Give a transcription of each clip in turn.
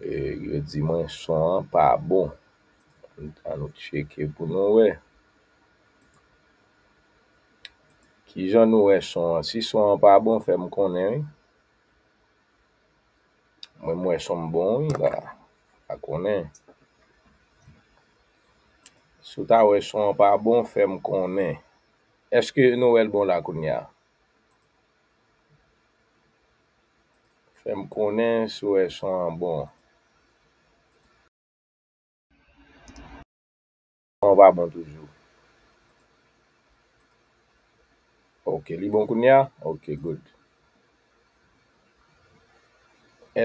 E gwe di man son pa bon An nou cheke pou nou we Ki jan nou we son Si son pa bon fe m konen Mwen mwen son m bon A konen Sou ta we son pa bon fe m konen Eske nou el bon la konen ya Fèm konen, sou e chan bon. On va bon toujou. Ok, li bon konen? Ok, good.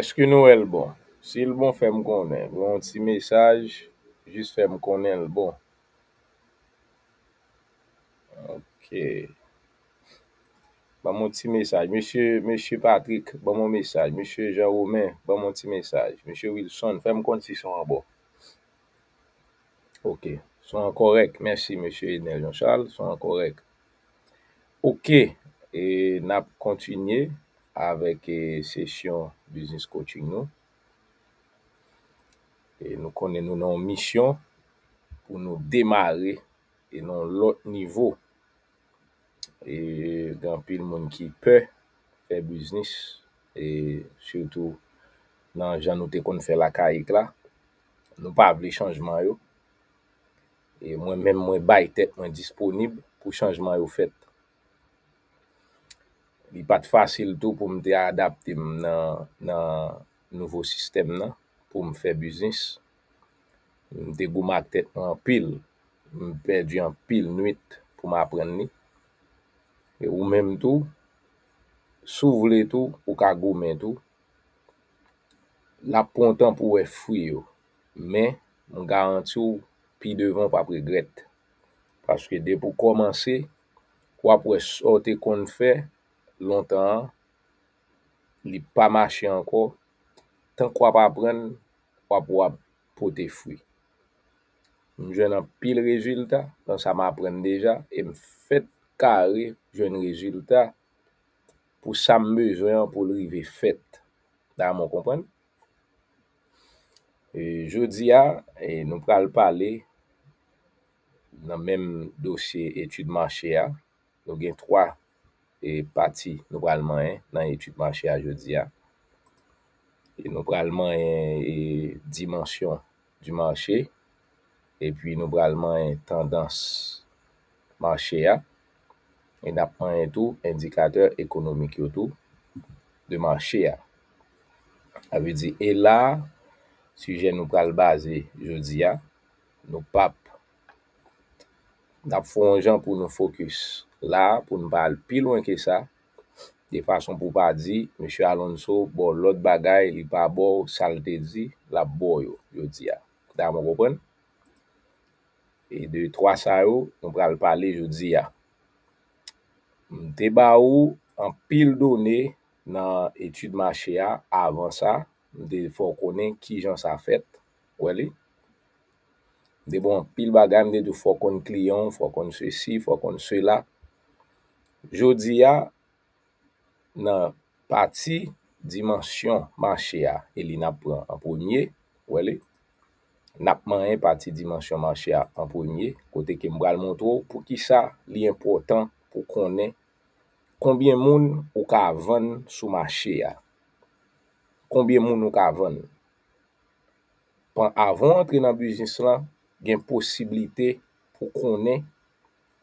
Eske nou el bon? Si l bon, fèm konen. Vwant si mesaj, jist fèm konen l bon. Ok. Ok. monsi mesaj. Monsi Patrick ba monsi mesaj. Monsi Jean-Romain ba monsi mesaj. Monsi Wilson, fèm konti son a bo. Ok. Son akorek. Mersi monsi Enerjon Charles. Son akorek. Ok. E nap kontinye avek e seksyon business coaching nou. E nou konen nou nan misyon pou nou demare e nan lot nivou e gen pil moun ki pe fe biznis e syoutou nan jan nou te kon fe lakayik la nou pa avli chanjman yo e mwen men mwen bay tet mwen disponib pou chanjman yo fet li pat fasil tou pou mte adapte m nan nan nouvo sistem nan pou m fe biznis mte gou mak tet mwen pil mwen perdi an pil nwit pou m apren ni E ou menm tou, sou vle tou, ou ka gou menm tou, la prontan pou we fwi yo. Men, mwen garanti yo, pi devan pa pregret. Paske de pou komanse, kwa pou we sote kon fè, lontan, li pa mache anko, tan kwa pa pren, kwa pou we pote fwi. Mwen jen an pi le rezultat, tan sa ma pren deja, e mwen fèt, kare joun rezultat pou sa mejoyan pou li ve fet dan moun konpon. Jodi a, nou pral pale nan menm dosye etude manche a, nou gen 3 pati nou pralman e nan etude manche a jodi a. Nou pralman e dimansyon di manche, e pi nou pralman e tendans manche a, Men dap an yon tou, indikater ekonomik yon tou, de manche ya. A ve di, e la, suje nou pral baze, yo di ya, nou pap, dap fon jan pou nou fokus, la, pou nou pral pi loin ke sa, de fason pou pa di, me chou alon sou, bo, lot bagay, li pa bo, salte di, la bo yo, yo di ya, dap mou kopen, e dey 3 sa yo, nou pral pale, yo di ya, Mde ba ou an pil do ne nan etude manche a avan sa, mde fok konen ki jan sa fet, wale? De bon, pil bagan mde di fok konen kliyon, fok konen se si, fok konen se la. Jodi a nan pati dimansyon manche a, e li nap aponye, wale? Napman e pati dimansyon manche a aponye, kote ke mgal mwoto, pou ki sa li impotant pou konen konbyen moun ou ka avan sou machi ya. Konbyen moun ou ka avan. Pan avan entri nan biznis la, gen posibilite pou konen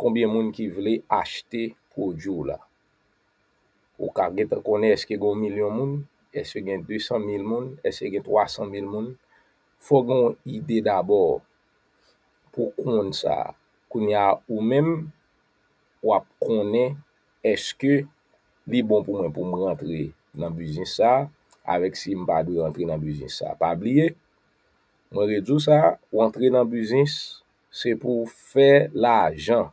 konbyen moun ki vle achete pou joul la. Ou ka gen te konen eske goun milyon moun, eske gen 200 mil moun, eske gen 300 mil moun. Fogon ide dabor pou konen sa. Kounen ya ou men, wap konen eske li bon pou mwen pou mwen rentre nan bujins sa, avek si m pa di rentre nan bujins sa. Pa blye, mwen rejou sa, rentre nan bujins, se pou fè la jan.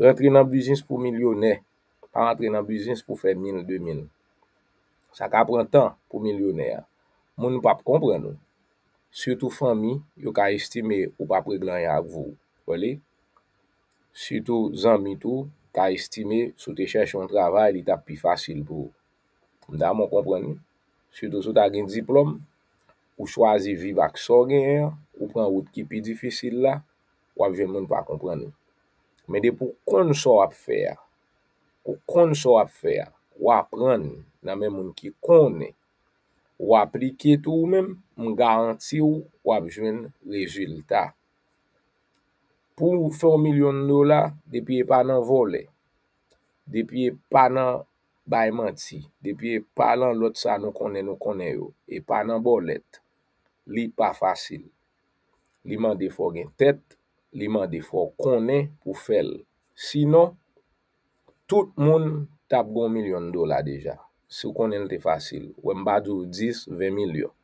Rentre nan bujins pou milyonè, pa rentre nan bujins pou fè 1000, 2000. Sa ka prantan pou milyonè. Moun m pap kompran nou. Siyoutou fami, yo ka estime ou pap reglan yavou. Wale? Siyoutou zanmi tou, Ta estime sou te chèche yon travay li ta pi fasil pou. Mda mwen konpreni. Souto sou ta gen diplom, ou chwazi viv ak so gen yon, ou pren wot ki pi difisil la, wap jwen mwen pa konpreni. Men de pou konso wap fè, pou konso wap fè, wap reni nan men mwen ki koni, wap rike tou mèm, mwen garanti ou wap jwen rezultat. pou fè ou milyon do la, depi e pa nan volè, depi e pa nan baymant si, depi e pa nan lot sa nou konè nou konè yo, e pa nan bolèt, li pa fasil. Li man defo gen tèt, li man defo konè pou fèl. Sinon, tout moun tap gon milyon do la deja. Si ou konè nou te fasil, wè mbadou 10, 20 milyon.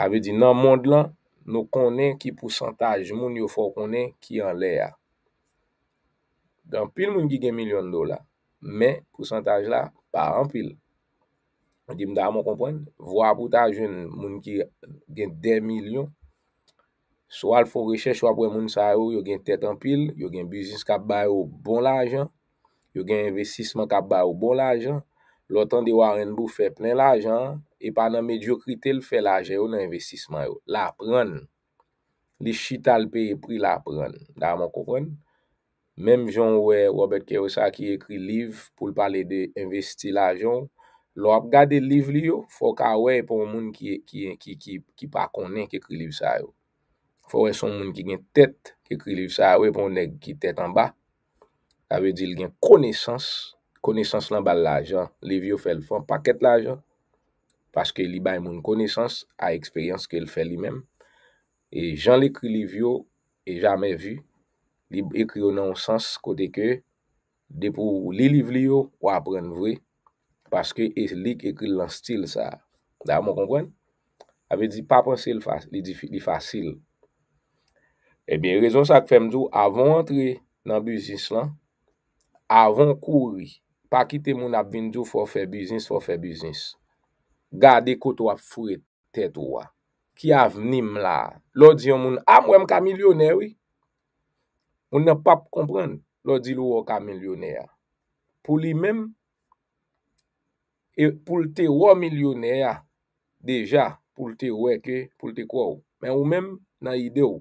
Awe di nan mond lan, Nou konen ki pousantaj moun yo fò konen ki an lè ya. Dan pil moun ki gen milyon dola. Men, pousantaj la, pa an pil. An di mda a mò kompwen. Vwa pouta gen moun ki gen den milyon. Sò al fò rechè chò apwen moun sa yo, yo gen tet an pil. Yo gen bizins kap bayo bon la ajan. Yo gen investisman kap bayo bon la ajan. Lò tan de waren bou fè plen la ajan an. E pa nan mediokrite l fè laje yo nan investisman yo. La pran. Li chital peye pri la pran. Da man koupran. Mem joun wè Robert Kiyosa ki ekri liv pou l pale de investi lajon. L wap gade liv li yo, fò ka wè pou moun ki pa konen ki ekri liv sa yo. Fò wè son moun ki gen tèt ki ekri liv sa yo, wè pou moun nek ki tèt an ba. A ve di l gen koneysans. Koneysans lan ba lajan. Liv yo fè l fon pakèt lajan. Paske li bay moun koneysans, a eksperyans ke l fè li men. E jan li kri liv yo, e jamè vi. Li kri yo nan w sans kote ke, de pou li liv li yo, w apren vwe. Paske e li kri lan stil sa. Da moun konwen? A ve di pa ponsè li fasil. Ebyen rezon sa k fèm di yo, avon antre nan biznis lan, avon kouri, pa kite moun ap vin di yo fò fè biznis, fò fè biznis. Gade koto a furet tet wwa. Ki avnim la. Lo di yon moun amwem ah, ka milyonery. Moun nan pap kompren. Lo di lou waw ka milyonery. Pou li mem. E, pou lte waw milyonery. Deja. Pou lte weke. Pou lte kow. Men wou mem nan ide wou.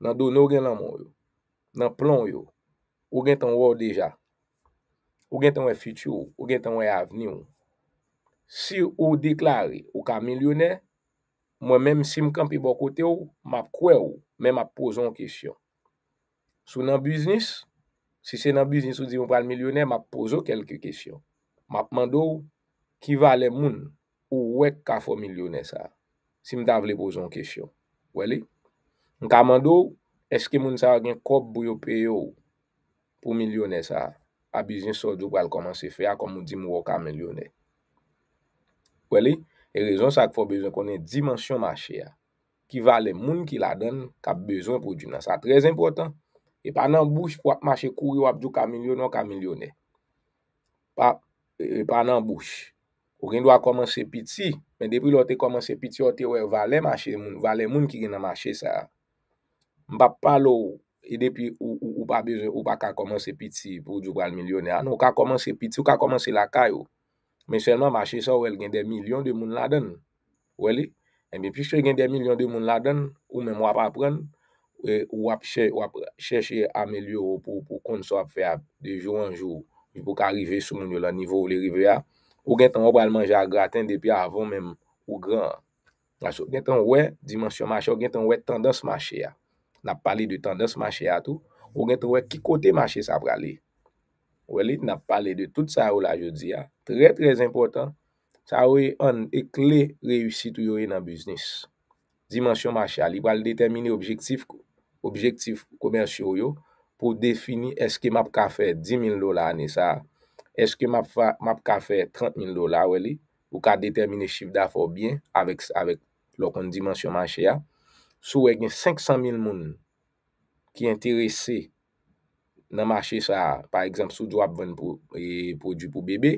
Nan dono gen la moun. Nan plon yo. Wou gen tan waw deja. Wou gen tan wè fiti wou. Wou gen tan wè avnim wou. Si ou deklare ou ka milyonè, mwen mèm si mkan pi bo kote ou, m ap kwe ou, mè m ap pozon kèsyon. Sou nan biznis, si se nan biznis ou di m pral milyonè, m ap pozon kelke kèsyon. M ap mandou, ki vale moun ou wek ka fo milyonè sa, si m davle pozon kèsyon. M ka mandou, eske moun sa wagen kop bou yo pe yo pou milyonè sa, a biznis sou dupal koman se fe, akon m di m woka milyonè. Wè li, e rezon sa ki fò bezon konen dimensyon machè ya. Ki vale moun ki la den kap bezon pou jounan. Sa trez impotant. E pa nan bouch pou ap machè kouri wap djou kamilyon ou kamilyonè. Pa, e pa nan bouch. Ou gen dwa komanse piti, men depi lò te komanse piti, ou te wè vale moun ki gen nan machè sa. Mpa palo, e depi ou pa komanse piti pou jounan kamilyonè. Ou komanse piti, ou komanse lakay ou. Men selman mache sa wèl gen de milyon de moun la den. Wè li? E mi pi chè gen de milyon de moun la den, ou men wap apren, e, wap chèche amelyo pou kon so ap fè ap de joun joun. I pou ka rive sou moun yo la nivou li rive ya. Ou gen ton wèl manje a graten depi avon men ou gran. Gen ton wèl dimensyon mache, gen ton wèl tendans mache ya. Nap pale di tendans mache ya tou. Ou gen ton wèl ki kote mache sa praleye. Weli, nan pale de tout sa ou la yo di ya. Tre prez importan. Sa ou e an ekle reyusit ou yo e nan biznis. Dimension machal. I bal detemini objektif komersyon yo. Po defini eske map ka fe 10.000 dola ane sa. Eske map ka fe 30.000 dola. Ou ka detemini shif da forbyen. Avèk lò kon dimensyon machal. Sou wèk ni 500.000 moun ki enterese. nan mache sa, pa ekzamp, sou di wap ven pou e, di pou bebe,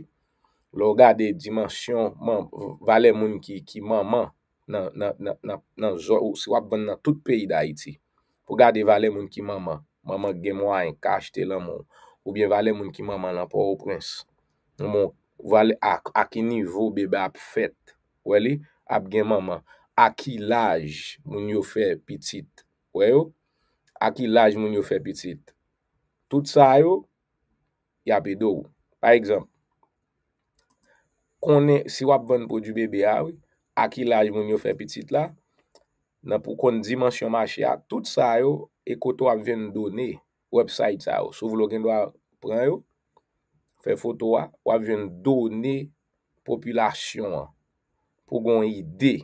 lò gade dimensyon man, vale moun ki maman nan, nan, nan, nan, nan, si wap ven nan tout peyi da iti. O gade vale moun ki maman, maman gen mwa en kaste la moun, ou bien vale moun ki maman la pou ou prins. Nou moun, vale ak, ak nivou bebe ap fet, weli, ap gen maman, ak ilaj moun yo fe pitit, wè yo? Ak ilaj moun yo fe pitit, Tout sa yo, ya pe do ou. Par ekzamp. Si wap ven pou di bebe a ou, a ki laj moun yo fe pitit la, nan pou kon dimensyon machi a, tout sa yo, e koto wap ven do ne, website sa yo. Sou vlogen do a pren yo, fe foto a, wap ven do ne, populasyon a, pou gon ide.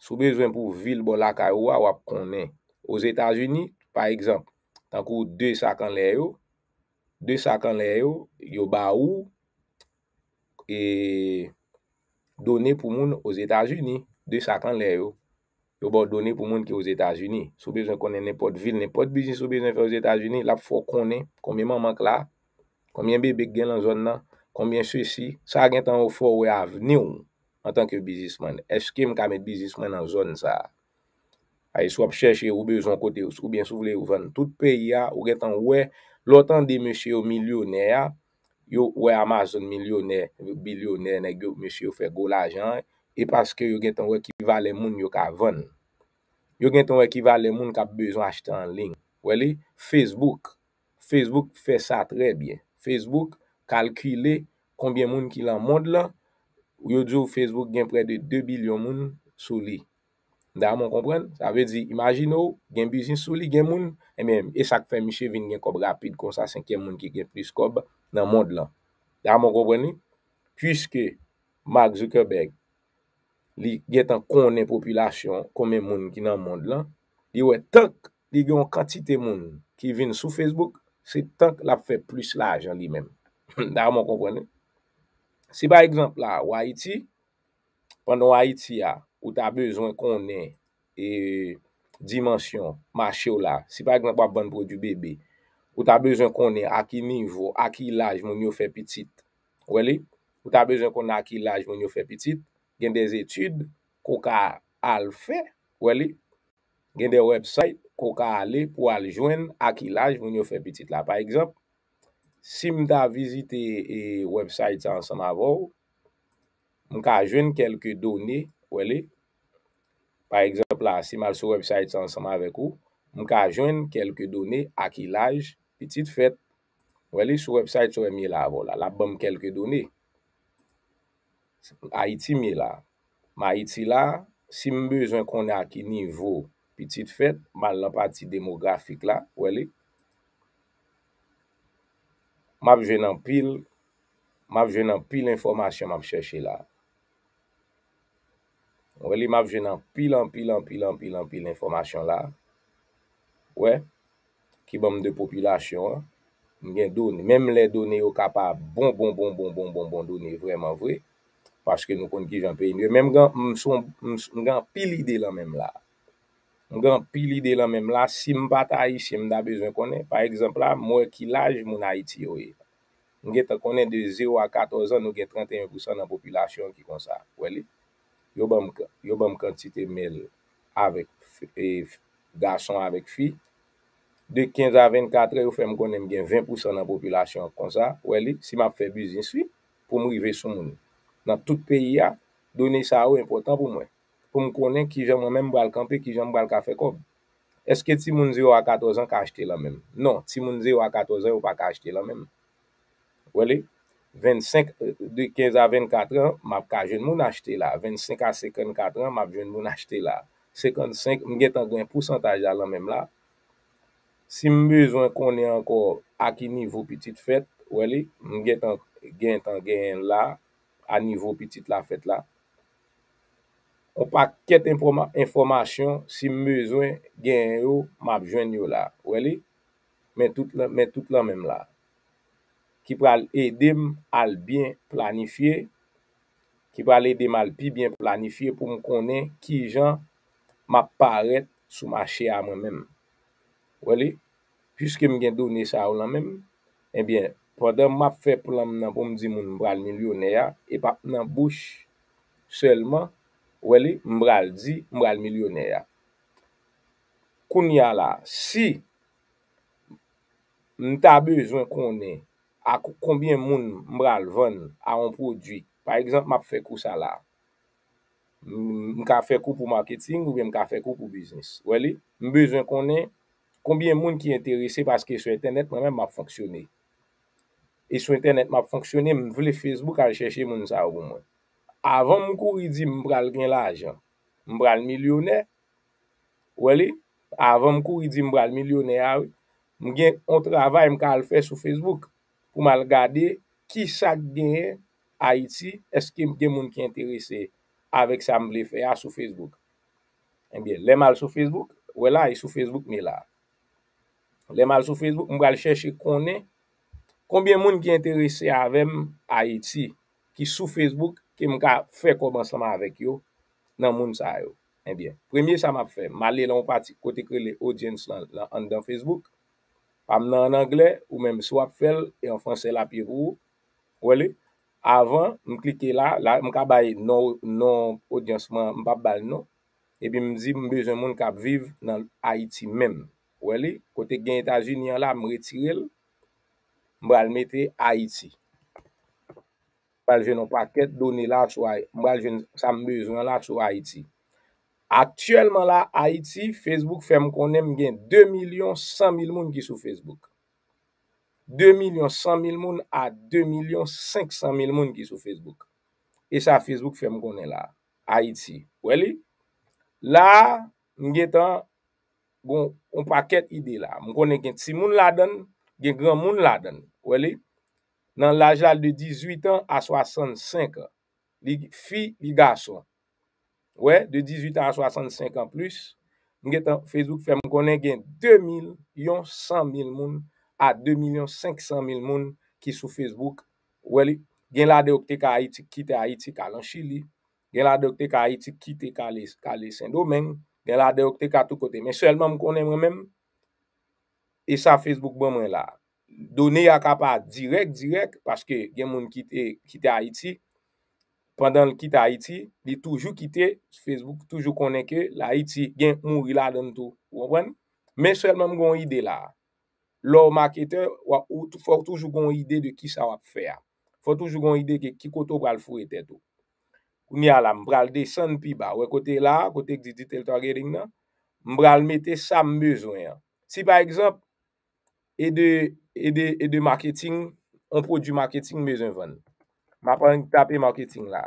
Sou bezwen pou vil bo la ka yo a, wap kon men. O zetaj uni, par ekzamp. Tan kou 2 sakan lè yo, 2 sakan lè yo, yo ba ou, e donè pou moun os Etat-Unis, 2 sakan lè yo, yo ba ou donè pou moun ki os Etat-Unis, sou bezwen konè nepòt vil, nepòt bizis, sou bezwen fè os Etat-Unis, la pou fò konè, konbyen man mank la, konbyen bebek gen lan zon nan, konbyen sèsi, sa gen tan ou fò ou e avni ou, an tank yo bizisman, eske m kame bizisman nan zon sa a. Ay, sou ap chèche ou bezon kote ou sou bien sou vle ou ven. Tout peyi a, ou gen tan wè, lò tan de mèche yo milyonè a, yo wè Amazon milyonè, yo milyonè, nèk yo mèche yo fè go la jan, e paske yo gen tan wè ki valè moun yo ka ven. Yo gen tan wè ki valè moun ka bezon achite an ling. Wè li, Facebook, Facebook fè sa trè bie. Facebook, kalkile, konbyè moun ki lan moun la, yo djou Facebook gen prè de 2 milyon moun sou li. Da a man kompren, sa ve di, imajin ou, gen bizinsou li gen moun, e eh men, esak fe miche vin gen kob rapid konsa 5e moun ki gen plus kob nan moun de lan. Da a man kompren, kuiske mag Zoukeberg li gen tan konen populasyon kome moun ki nan moun de lan, di we, tank li gen yon kantite moun ki vin sou Facebook, se tank la fe plus la jan li men. Da a man kompren. Se ba ekzempla, Waiti, wan waiti ya, Ou ta bezwen konen Dimensyon Mache ou la Si pa ekman pa ban pou di bebe Ou ta bezwen konen aki nivou Aki laj moun yo fe pitit Ou ta bezwen konen aki laj moun yo fe pitit Gen de zetude Ko ka al fe Gen de website Ko ka ale pou al jwen Aki laj moun yo fe pitit la Si mda vizite Website ansan avou Moun ka jwen kelke donye Wè li? Par ekseple la, si ma sou website anseman vek ou, mk a jwen kelke done akilaj, pitit fet, wè li, sou website sou e mi la avon la, la bom kelke done. A iti mi la, ma iti la, si mbezwen konen akil nivou, pitit fet, man lopati demografik la, wè li? Mab jwen an pil, mab jwen an pil informasyon mab chèche la. Ouwele, ma vje nan pilan, pilan, pilan, pilan, pilan informasyon la. Ouwe, ki bom de popylasyon. Mem le donye yo kapab, bon, bon, bon, bon, bon, bon, bon, donye vreman vwe. Pache ke nou kon ki jan pey miye. Mem gen, mson, mson gen pilide lan menm la. Mgen pilide lan menm la, si mbata yi, si mda bezwen konen. Par ekzempla, mwen ki laj moun ha iti yo e. Mwen gen ta konen de 0 a 14 an, nou gen 31% nan popylasyon ki konsa. Ouwele. yo ba m kantite mel avèk e gason avèk fi de 15 a 24 e yo fè m konen m gen 20% nan popilasyon kon sa wè li, si ma p fè bizinsvi pou m ive sou mouni nan tout peyi a, donè sa ou important pou m wè pou m konen ki jèm m wè m balkanpe ki jèm m balkanpe kon eske ti moun zè yo a 14 an kajte la mèm non, ti moun zè yo a 14 an yo pa kajte la mèm wè li 25, euh, de 15 a 24 an, m ap ka jen moun achete la. 25 a 54 an, m ap jen moun achete la. 55, m gen tan gen pou santaj alan menm la. Si m bezwen konen anko a ki nivou pitit fet, weli, m gen tan gen an la, a nivou pitit la fet la. On pa ket informasyon si m bezwen gen an yo, m ap jen yo la, weli, men tout lan menm la. ki pral edem al bien planifiye, ki pral edem al pi bien planifiye pou m konen ki jan map paret sou ma chè a mwen mèm. Wèli, piskè m gen donè sa ou lan mèm, enbyen, eh pradè m map fè planmenan pou m di moun m bral milyonè ya, epap nan bouch, selman, wèli, m bral di m bral milyonè ya. Koun ya la, si, m ta bezwen konen, a konbien moun mbral ven a an prodwi. Par egzant, m ap fè kou salav. M ka fè kou pou marketing ou m ka fè kou pou biznis. Wè li? M bezwen konnen, konbien moun ki enterese paske sou internet mwen m ap fonksyone. E sou internet m ap fonksyone, m vle Facebook al chèche moun sa wou mwen. Avan m kou ridi m mbral gen la ajan. M mbral milyonè. Wè li? Avan m kou ridi m mbral milyonè awi. M gen on travay m kal fè sou Facebook. pou mal gade, ki sak genye Haiti, eske gen moun ki enterese avèk sa m lè fè ya sou Facebook. Eh lè mal sou Facebook, wè la, e sou Facebook mè la. Lè mal sou Facebook, m gali chèche konè, konbyè moun ki enterese avèm Haiti, ki sou Facebook, ki m gare fè komanseman avèk yo, nan moun sa yo. Eh Premye sa m ap fè, mal lè lè m pati kote kre le audience an dan Facebook, Pam nan an angle ou men m swap fel e an franse la pi rou. Weli, avan m klike la, la m ka baye non, non audienceman, m pa bal non. Ebi m zi m bezon moun ka vive nan Haiti mem. Weli, kote gen Etat-Junian la m retirel, m bal mette Haiti. Pal jenon paket, doni la chou Haiti, m bal jenon sa m bezon la chou Haiti. Aktiyelman la Haiti, Facebook fèm konen mgen 2 milyon 100 mil moun ki sou Facebook. 2 milyon 100 mil moun a 2 milyon 500 mil moun ki sou Facebook. E sa Facebook fèm konen la Haiti. Weli? La mgen tan, mwen pa ket ide la. Mwen konen gen ti moun la dan, gen gran moun la dan. Weli? Nan la jal de 18 an a 65 an. Li fi li da souan. Wè, de 18 an 65 an plus, mwen gen Facebook fè mwen konen gen 2.100.000 moun a 2.500.000 moun ki sou Facebook. Wè li, gen la deokte ka Haiti, kite Haiti ka lan Chili, gen la deokte ka Haiti, kite ka les Saint-Domingue, gen la deokte ka tout kote. Men, selman mwen konen mwen men, e sa Facebook bon mwen la, donen yaka pa direk direk, paske gen mwen kite Haiti, pandan l kita Haiti, li toujou kite, Facebook toujou koneke, la Haiti gen un rila dan tou wapwen, men selman mgon ide la. Lò marketer, wap ou fòk toujou goun ide de ki sa wap fè a. Fòk toujou goun ide ke kiko to wap fòk ete tou. Mbral de san pi ba, wè kote la, kote kde digital targeting nan, mbral mette sa mbezoen. Si pa ekzop, e de marketing, an prodjou marketing mbezoen vwenn. Ma prengi tape marketing la.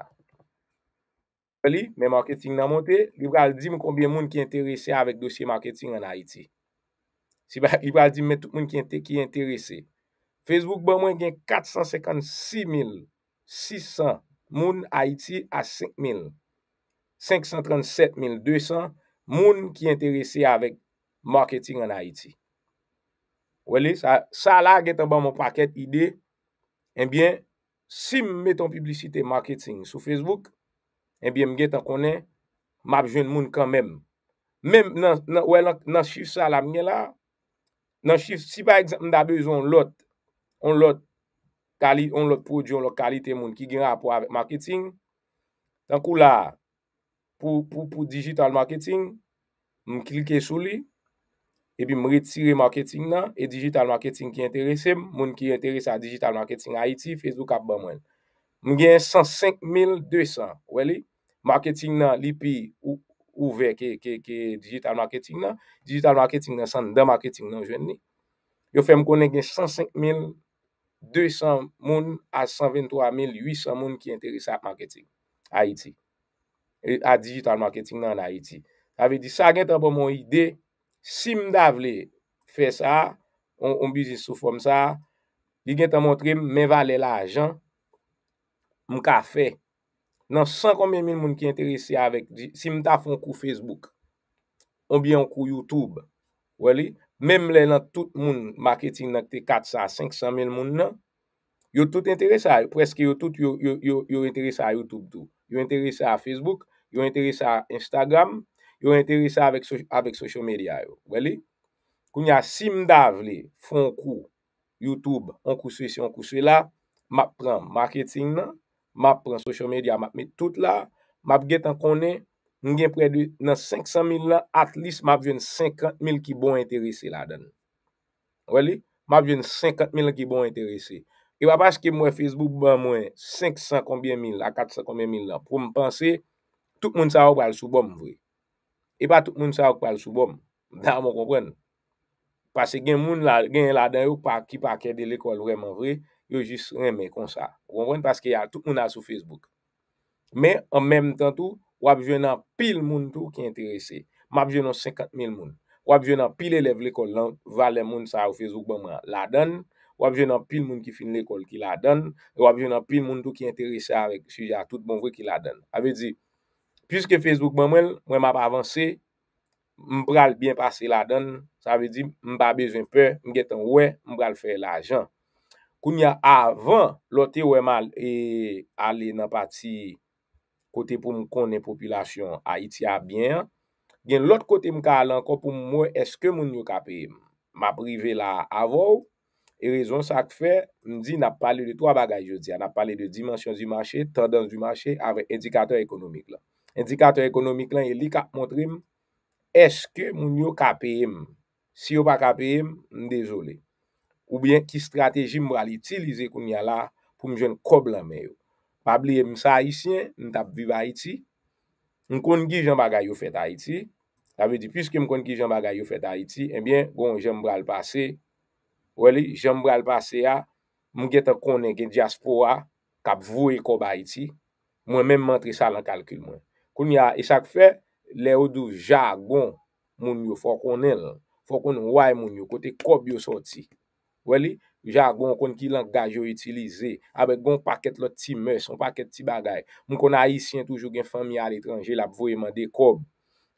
Feli, men marketing nan monte. Libral di mwen konbyen moun ki enterese avèk dosye marketing an Haiti. Si libal di mwen tout moun ki enterese. Facebook ban mwen gen 456,600 moun Haiti a 5,537,200 moun ki enterese avèk marketing an Haiti. Feli, sa la gen tan ban moun paket ide. Enbyen, eh Si m meton publisite marketing sou Facebook, ebyen m getan konen, m ap jwen moun kanmem. Mem nan chif sa la mnen la, nan chif si ba egzant m da bezon lot, lot kali, lot prodyon, lot kalite moun ki gen ap po avet marketing, nan kou la pou digital marketing, m klike sou li. Ebi mre tire marketing nan, e digital marketing ki enterese, moun ki enterese a digital marketing Haiti, Facebook ap ban mwen. Mwen gen 105200, weli, marketing nan, li pi ouve ke digital marketing nan, digital marketing nan san, da marketing nan jwen ni. Yo fe m konen gen 105200 moun a 123800 moun ki enterese a marketing Haiti. A digital marketing nan Haiti. A ve di sa gen tanpon moun idei. Si m da vle fè sa, ou m bizis sou fòm sa, di gen ta montre men vale la ajan, m ka fè. Nan san komen men moun ki enterese avèk di, si m da fòm kou Facebook, ou bi an kou YouTube, wè li, men m le nan tout moun marketing nak te 400-500 men moun nan, yo tout enterese a, preske yo tout yo enterese a YouTube tou. Yo enterese a Facebook, yo enterese a Instagram, yo interese avèk social media yo, wèli, koun ya si mdav li, fon kou, YouTube, an kouswe si, an kouswe la, map pran marketing nan, map pran social media, map met tout la, map get an konen, mgen predu nan 500 mil lan, at least map jwen 50 mil ki bon interese la dan, wèli, map jwen 50 mil ki bon interese, ki e wap aske mwen Facebook ban mwen, 500 konbyen mil, a 400 konbyen mil lan, pou mpansè, tout moun sa wabal sou bom mwè, E pa tout moun sa wak pal sou bom. Nan moun kompren. Pase gen moun la den yo ki pa akede l'ekol vreman vre, yo jis reme kon sa. Kompren? Pase ki ya tout moun la sou Facebook. Men, an menm tentou, wap jwena pil moun tou ki enterese. Ma wap jwena 50.000 moun. Wap jwena pil elev l'ekol lan, valen moun sa wak Facebook bom la den. Wap jwena pil moun ki fin l'ekol ki la den. Wap jwena pil moun tou ki enterese si ya tout moun vre ki la den. A ve di... Piske Facebook mwen mwen, mwen mwen pa avanse, mwen pral byen pase la dan, sa ve di mwen pa bejwen pe, mwen getan wè, mwen pral fè la jan. Koun ya avan, lote mwen mwen e ale nan pati kote pou mwen konen populasyon a iti a byen, gen lote kote mwen ka alen kon pou mwen mwen eske mwen yo kape mwen prive la avou, e rezon sa kfe, mwen di na pale de 3 bagay yo di, na pale de dimensyon di machè, tadan di machè, avè edikator ekonomik la. Indikator ekonomik lan yon e li ka montrim, eske moun yo kapeyem? Si yo pa kapeyem, m dezole. Ou bien ki strateji m wale itilize koun ya la pou m jen kob lan men yo. Pabliye m sa isyen, m tap viva iti, m kon gi jan bagay yo fet a iti. Tave di, piske m kon gi jan bagay yo fet a iti, en eh bien, goun jan m wale pase. Weli, jan m wale pase ya, m gen ta konen gen diaspora, kap vwe kob a iti. Mwen men mantri sa lan kalkil mwen. Koni a, e sak fe, le ou do jargon moun yo fò konen lan. Fò konen waye moun yo, kote kob yo soti. Weli, jargon koni ki langaj yo itilize. Abe kon paket lo ti mè, son paket ti bagay. Moun kon a itien toujou gen fami al etranje la pou voye man de kob.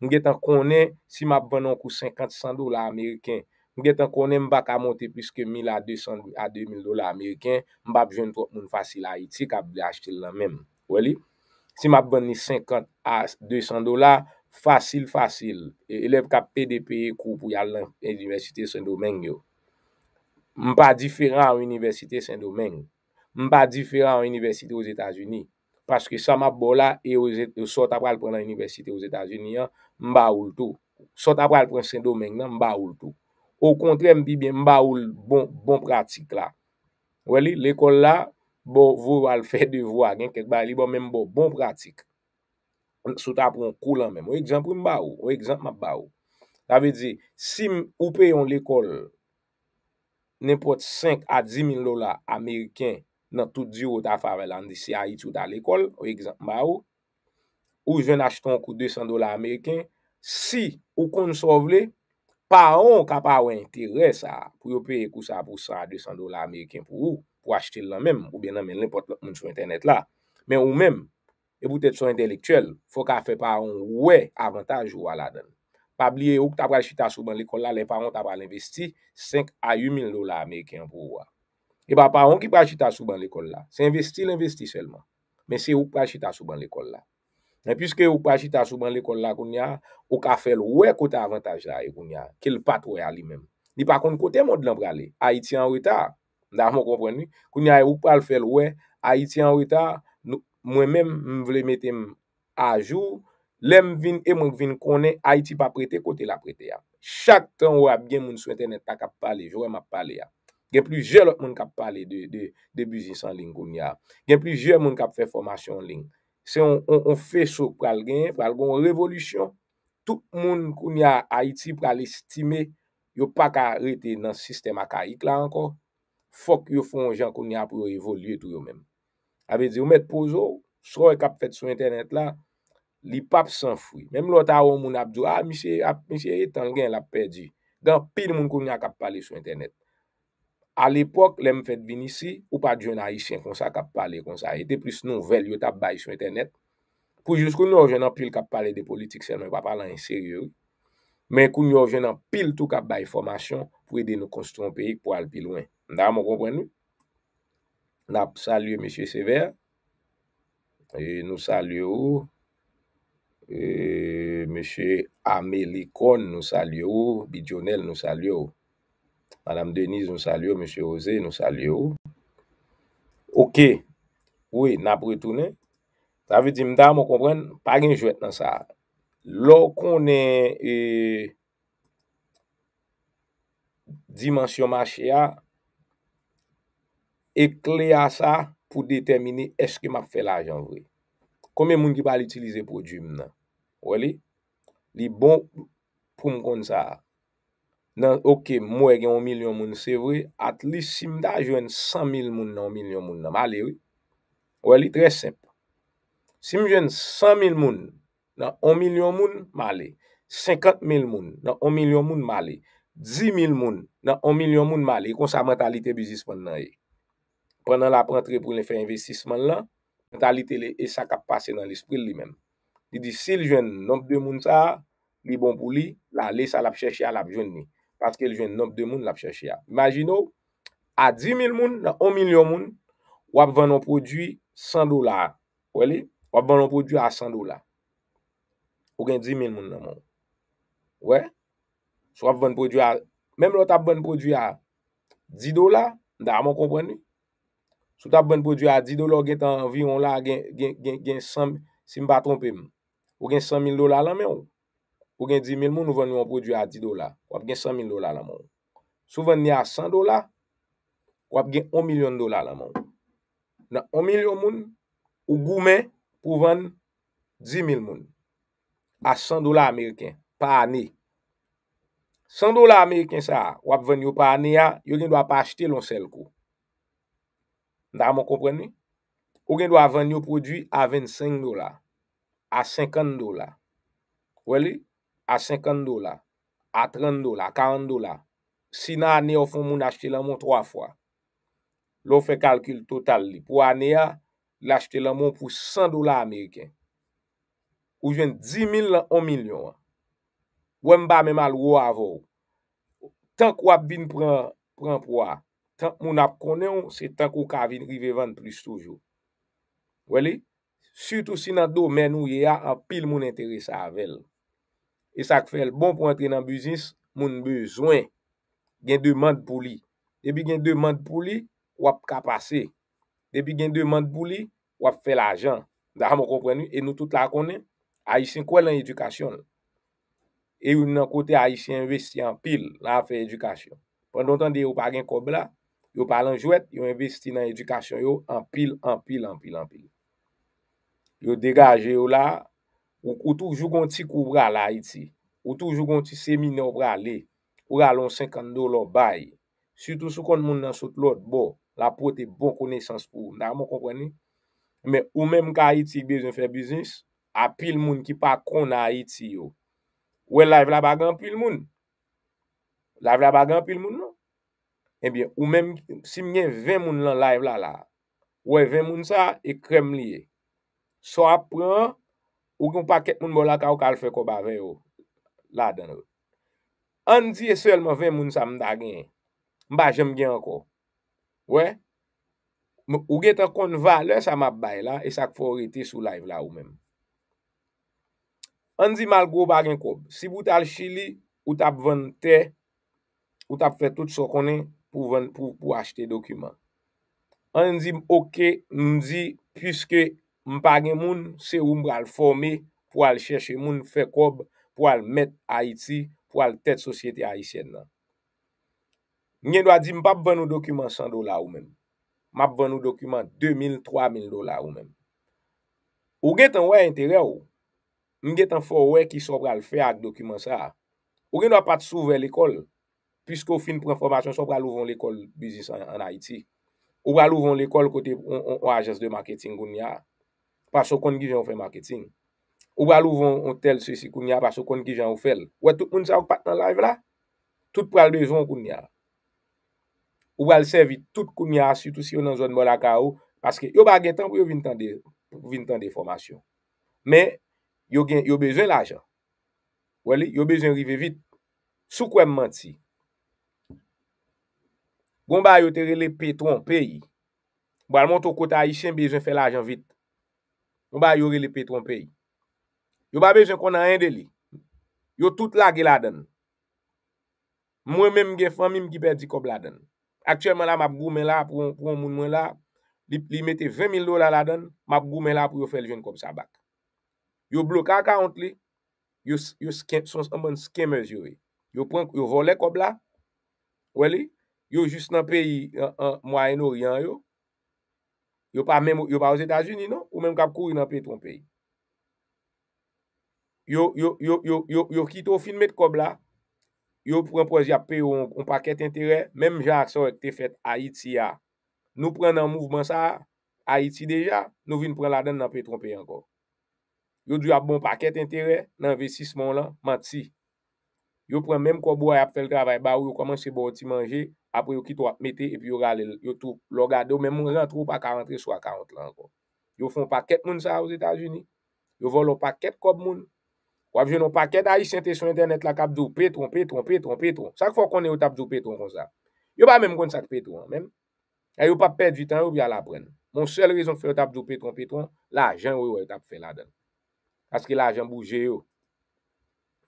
Moun getan konen, si map banon kou 50-100 dola Ameriken. Moun getan konen mbaka monte pwiske 1000-2000 dola Ameriken. Mbap jwen fòk moun fasil a iti, kab li achte lan men. Weli, weli. Si m ap ban ni 50 a 200 dola, fasil, fasil. Elev ka PDPE kou pou yal lan en universite Saint-Domingue yo. M pa diferan an universite Saint-Domingue. M pa diferan an universite ouz Etats-Unis. Paske sa m ap bon la, e ouz etats-Unis, m ba oul tou. Sot ap pral pral Saint-Domingue nan, m ba oul tou. Ou kontre m bi bien, m ba oul bon, bon pratik la. Weli, l'ekol la, Bo, vou al fè devwa gen, kek ba li, bo mèm bo bon pratik. Sout ap ron kou lan mèm. Ou ekjamp mèm ba ou, ou ekjamp mèm ba ou. Ta ve di, si ou peyon l'ekol, nèm pot 5 a 10 min lola Ameriken nan tout di ou ta fave lan, di si a iti ou ta l'ekol, ou ekjamp mèm ba ou, ou jen achetan kou 200 dola Ameriken, si ou konsov le, pa an kap a wè interè sa, pou yo peye kousa pou 100 a 200 dola Ameriken pou ou, Ou achete lan menm, ou bien nan men l'impote lout moun sou internet la. Men ou menm, e boutet sou intelektuel, fok a fe paron wè avantaj wò la den. Pa bli e ou kta prachita sou ban l'ekol la, le paron ta pa l'investi 5 a 8 mil do la Ameriken wò wò. E pa paron ki prachita sou ban l'ekol la, se investi l'investi selman. Men se ou prachita sou ban l'ekol la. Men pwiske ou prachita sou ban l'ekol la koun ya, ou ka fe l wè kote avantaj la e koun ya, ke l pat wè a li menm. Li pa kon kote moun d'lambra li, a iti an wè ta. Da moun kompreni, koun ya e wopal fel wè, Haiti an wita, mwen men mwen vle metem a jou, lem vin, e moun vin konen, Haiti pa prete, kote la prete ya. Chak tan wap gen moun souwete neta kap pale, jowè map pale ya. Gen pli jè lòt moun kap pale de bujisan ling koun ya. Gen pli jè lòt moun kap fe formasyon ling. Se on fe souk pral gen, pral gon revolutyon, tout moun koun ya Haiti pral estime, yo pa ka rete nan sistem akayik la ankon, fok yo fon jan koun ni ap lo evo liye tou yo men. A ve di, ou met pozo, so e kap fet sou internet la, li pap san fwi. Mem lo ta ou moun ap di, a, ah, misye, a, misye, tan gen la perdi. Dan pil moun koun ni ap kap pale sou internet. A l'epok, le m fet binisi, ou pa djoun a isyen kon sa kap pale, kon sa a ete, plis nou vel yo tap bay sou internet, pou jous koun nou avjè nan pil kap pale de politik, se mwen pa palan in seriou, men koun nou avjè nan pil tou kap bay formasyon, pou edè nou konstron peyik pou al pi lwen. Mda mwen kompren nou? Nap salye M. Severs? E nou salye ou? E M. Amelikon nou salye ou? Bidjonel nou salye ou? M. Deniz nou salye ou? M. Ose nou salye ou? Ok. Ou e, nap retounen? Tavè di mda mwen kompren? Pagin jwet nan sa. Lò konen e, Dimension Machia E kle a sa pou detemini eske map fe la ajan vre. Kome moun ki pa li itilize prodjim nan? Weli? Li bon pou mkon sa. Ok, mwen gen 1 milyon moun se vre. At li si mda jwen 100.000 moun nan 1 milyon moun nan male wè. Weli, tre semp. Si mwen jwen 100.000 moun nan 1 milyon moun male. 50.000 moun nan 1 milyon moun male. 10.000 moun nan 1 milyon moun male. Kon sa mentalite bizis pon nan e. Pwè nan la prantre pou lè fè investisman lan, mentalite lè, e sa kap pase nan l'espril li mèm. Li di, si lè jwen nop de moun sa, li bon pou li, la lè sa la pchèche a la pchèche ni. Paske lè jwen nop de moun la pchèche a. Imagino, a 10.000 moun, nan 1.000.000 moun, wap vè nan prodwi 100 dolar. Wè li? Wap vè nan prodwi a 100 dolar. Ou gen 10.000 moun nan moun. Wè? S wap vè nan prodwi a, mèm lò tap vè nan prodwi a 10 dolar, nan a mò kompwè Sou tap ban pou diyo a 10 dola ou gen tan viyon la gen 100, si mba trompem, ou gen 100.000 dola la men ou. Ou gen 10.000 moun ou ven yon pou diyo a 10 dola, wap gen 100.000 dola la men ou. Sou ven ni a 100 dola, wap gen 1.000.000 dola la men ou. Nan 1.000.000 moun ou goumen pou ven 10.000 moun. A 100 dola Ameriken, pa ane. 100 dola Ameriken sa wap ven yon pa ane ya, yon gen wap achete lon sel kou. Nda mwen kompreni? Ou gen do a ven yo prodwi a 25 dola. A 50 dola. Weli? A 50 dola. A 30 dola. A 40 dola. Sinan ane yo fon moun achete laman 3 fwa. Lo fe kalkil total li. Pwa ane ya, lachete laman pou 100 dola Ameriken. Ou jwen 10 mil an 1 milyon. Wem ba men mal wou avou. Tan kwa bin pran pou a. Tant moun ap konen ou, se tank ou ka vin rivevan plis toujou. Weli? Soutou si nan do men ou ye a, an pil moun enterese avel. E sak fel bon pou entre nan buzins, moun bezwen. Gen de man pou li. Debi gen de man pou li, wap ka pase. Debi gen de man pou li, wap fel ajan. Da ha mou komprenu, e nou tout la konen, a isen kwen lan edukasyon. E ou nan kote a isen investi an pil, lan a fe edukasyon. Pon don tan de ou pa gen kobla, Yo palan jwet, yo investi nan edikasyon yo, anpil, anpil, anpil, anpil. Yo degaje yo la, ou toujou gonti koubra la Haiti, ou toujou gonti semino brale, ou ralon 50 dolo bay, sütou sou kon moun nan sot lot bo, la pote bon koneysans pou, nan mou kompwene? Me ou menm ka Haiti gbezoun fè biznis, apil moun ki pa kon na Haiti yo. Ou e la vlabagan pil moun? La vlabagan pil moun nou? Ebyen, eh ou men, si mwen ven moun lan live la la, wè, ven moun sa, e krem liye. So apren, ou gen pa ket moun bolaka ou kalfe ko bave yo. La den yo. An di e selman ven moun sa mdagen, mba jem gen yo ko. Wè? Mwen ou gen ten kon valen sa mabay la, e sa kfo rete sou live la ou men. An di mal go bagen ko, si bout al chili, ou tap vante, ou tap fe tout so konen, pou achete dokumen. An yon zim, ok, m zi, pyske m page moun, se ou m bral fome, pou al cheshe moun, fe kob, pou al met a iti, pou al tet sosyete a iti en nan. Nyen do a zim, m pap ban ou dokumen 100 dolar ou men. Map ban ou dokumen 2000-3000 dolar ou men. Ou gen tan wè entere ou, m gen tan fò wè ki so bral fè ak dokumen sa, ou gen do a pat sou vè l'ekol, Piske ou fin pou an formasyon, sou pral ouvon l'ekol bizis an Haiti. Ou pral ouvon l'ekol kote ou an ajez de marketing koun ya. Pasou kon gijan ou fe marketing. Ou pral ouvon ontel sisi koun ya, pasou kon gijan ou fe. Ou e tout moun sa ou pat nan live la, tout pral dezon koun ya. Ou pral sevi tout koun ya, sütou si ou nan zon mou la ka ou. Paske yo bagen tan pou yo vin tan de formasyon. Men, yo bezen l'ajan. Yo bezen rive vit sou kwen manti. Gon ba yotere le petron peyi. Balman to kota yishen bejwen fè la ajan vit. Gon ba yore le petron peyi. Yo ba bejwen kon nan yendeli. Yo tout la ge la den. Mwen men mge fwa mwen mge bej di kob la den. Aktiyelman la map gou men la pou yon moun mwen la. Li mette 20.000 do la la den. Map gou men la pou yo fèl jen kob sa bak. Yo bloka akant li. Yo son son bon skenmez yore. Yo e. ponk yo vole kob la. Weli. Yo jist nan peyi mwa eno ryan yo. Yo pa mèm yo pa non? ou zétazuni nou. Ou mèm kap kou yon nan peyi ton peyi. Yo ki tou filmet kob la. Yo pren prezi ap peyo yon paket interè. Mèm jan akso ete fèt Haiti ya. Nou pren nan mouvman sa. Haiti deja. Nou vin pren la den nan peyi ton peyi ankov. Yo di ap bon paket interè. Nan vésis mon lan. Mat si. Yo pren mèm kob woy ap tel travè. Ba ou yo komanse bo ti manje. apre yo ki tou ap mette, epi yo galen, yo tou logade, yo menmoun zan trou pa 43, sou a 40 lan kon. Yo fon pa ket moun sa ou Zeta Zini, yo volon pa ket kob moun, wap jenon pa ket a yi senten son internet la, kab djou petron, petron, petron, petron, sak fò konen yo tab djou petron kon sa. Yo pa menmoun sak petron, menmoun, ya yo pa pet 8 an, yo bi al apren. Bon, sel rezon fè yo tab djou petron, petron, la, jen ou yo yo tab fè la den. Paske la, jen boujè yo.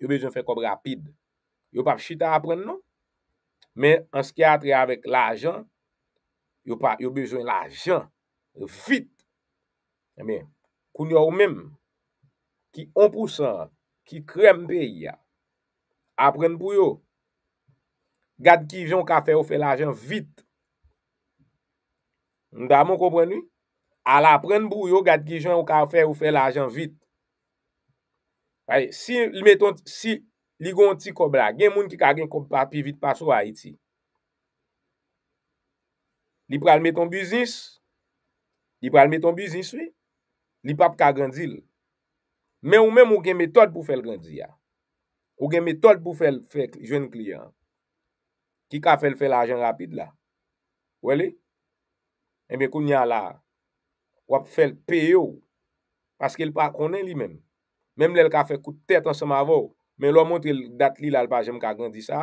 Yo bejoun fè kob rapide. Yo pa chita non? Men anski atre avek la jan, yo bejwen la jan, yo fit, koun yo ou mem, ki 1%, ki krem beya, apren bou yo, gad ki jan ou ka fe ou fe la jan, vit. Mda moun kompren nou? Al apren bou yo, gad ki jan ou ka fe ou fe la jan, vit. Si, si, Li gon ti kobra. Gen moun ki ka gen kobra pi vit pa sou a iti. Li pralme ton biznis. Li pralme ton biznis. Li pap ka grandil. Men ou men moun gen metod pou fel grandiya. Ou gen metod pou fel fèk jwen kliyan. Ki ka fel fèk l'ajan rapide la. Wè li? Eme kou nyan la. Wap fel peyo. Paske l pa konen li men. Men lè l ka fèk koute tèt an seman vòw. Men lò montre dat li lal pa jenm ka gandisa,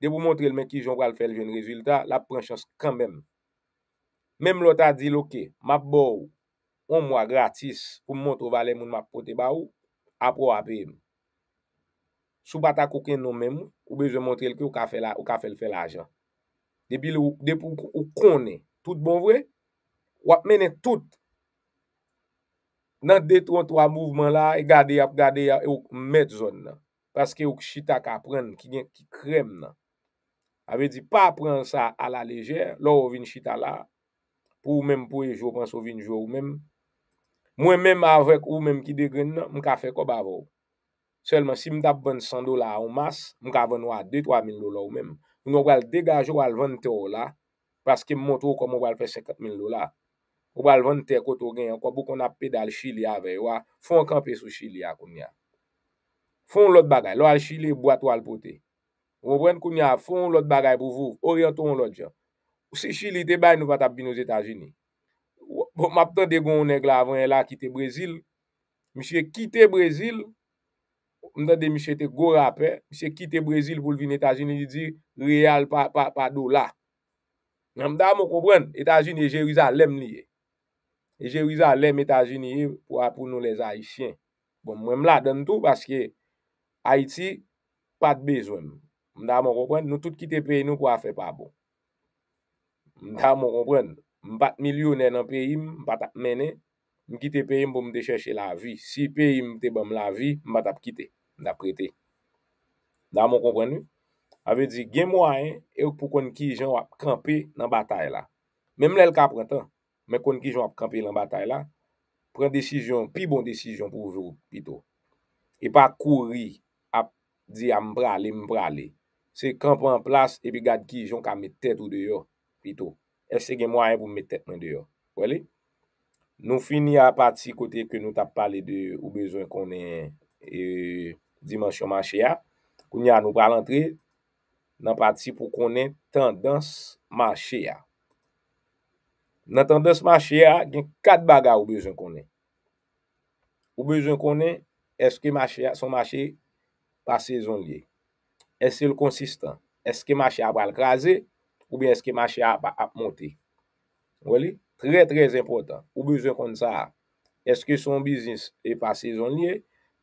de pou montre l men ki jenm pral fel jenm rezultat, la pran chans kambem. Mem lò ta di lò ke, map bo ou, on mwa gratis pou mwontro valen moun map pote ba ou, apro apèm. Sou pata kouken nou men mwou, ou bejè montre l ki ou ka fel fel ajan. Depi lò, depi ou konen, tout bon vwe, wap menen tout, nan deton to a mouvman la, e gade ya, e ou met zon nan. Paske ou ki chita ka pren, ki krem nan. A ve di pa pren sa a la leje, lo ou vin chita la, pou ou men pou e jo, panso vin jo ou men. Mwen men avrek ou men ki degren nan, mwen ka fek oba vou. Selman si mdap bon 100 dola ou mas, mwen ka ven ou a 2-3 mil dola ou men. Mwen ou wale degaje ou al 20 dola, paske mwoto ou kon mwen wale pe 50 mil dola. Ou wale 20 dola koto gen, kon kon ap pedal chili avè yo a, fon kanpe sou chili akoun ya. Fon lòt bagay. Lò al chile, bwa to al pote. Mwen mwen koun ya, fon lòt bagay pou vou. Oriyantoun lòt jan. Ou se chile ite bay, nou va tap bin nou etajini. Mwen bon, mwen apte de gounen glavon, el a kite Brezil. Mwen se kite Brezil, mwen dan de mwen se te gora apè, mwen se kite Brezil pou vin etajini, di di, real pa do la. E e. E bon, mwen mwen mwen koun mwen, etajini je riza lem liye. Je riza lem etajini yi, wapou nou le zayishyen. Mwen mwen mwen la den tou, Haiti, pat bezwen. Mda mwen kompren, nou tout ki te peye nou kwa fe pa bon. Mda mwen kompren, mbat milyonè nan peye, mbat ap mene, mki te peye mbo mde cheche la vi. Si peye mte bom la vi, mbat ap kite, mda prete. Mda mwen kompren nou. A ve di, gen mwen, e ou pou kon ki jan wap kampe nan batay la. Men mlel kap rentan, men kon ki jan wap kampe nan batay la. Pren desijon, pi bon desijon pou oujou pito. E di a ah, mbrale, mbrale. Se kan pou an plas, e bi gad ki jon ka metet ou deyo, pito. E se gen mwa e pou metet nou deyo. Wale? Nou fini a pati kote ke nou tap pale de ou bezon konen e, dimensyon mwache ya. Koun ya nou pralantri, nan pati pou konen tendans mwache ya. Nan tendans mwache ya, gen kat baga ou bezon konen. Ou bezon konen, eske mwache ya, son mwache ya, sa sezon liye? Eske l konsistan? Eske machè apal krasè? Ou bi eske machè ap ap montè? Wali? Trè trè impotant. Ou bezè kon sa eske son bizins e pa sezon liye?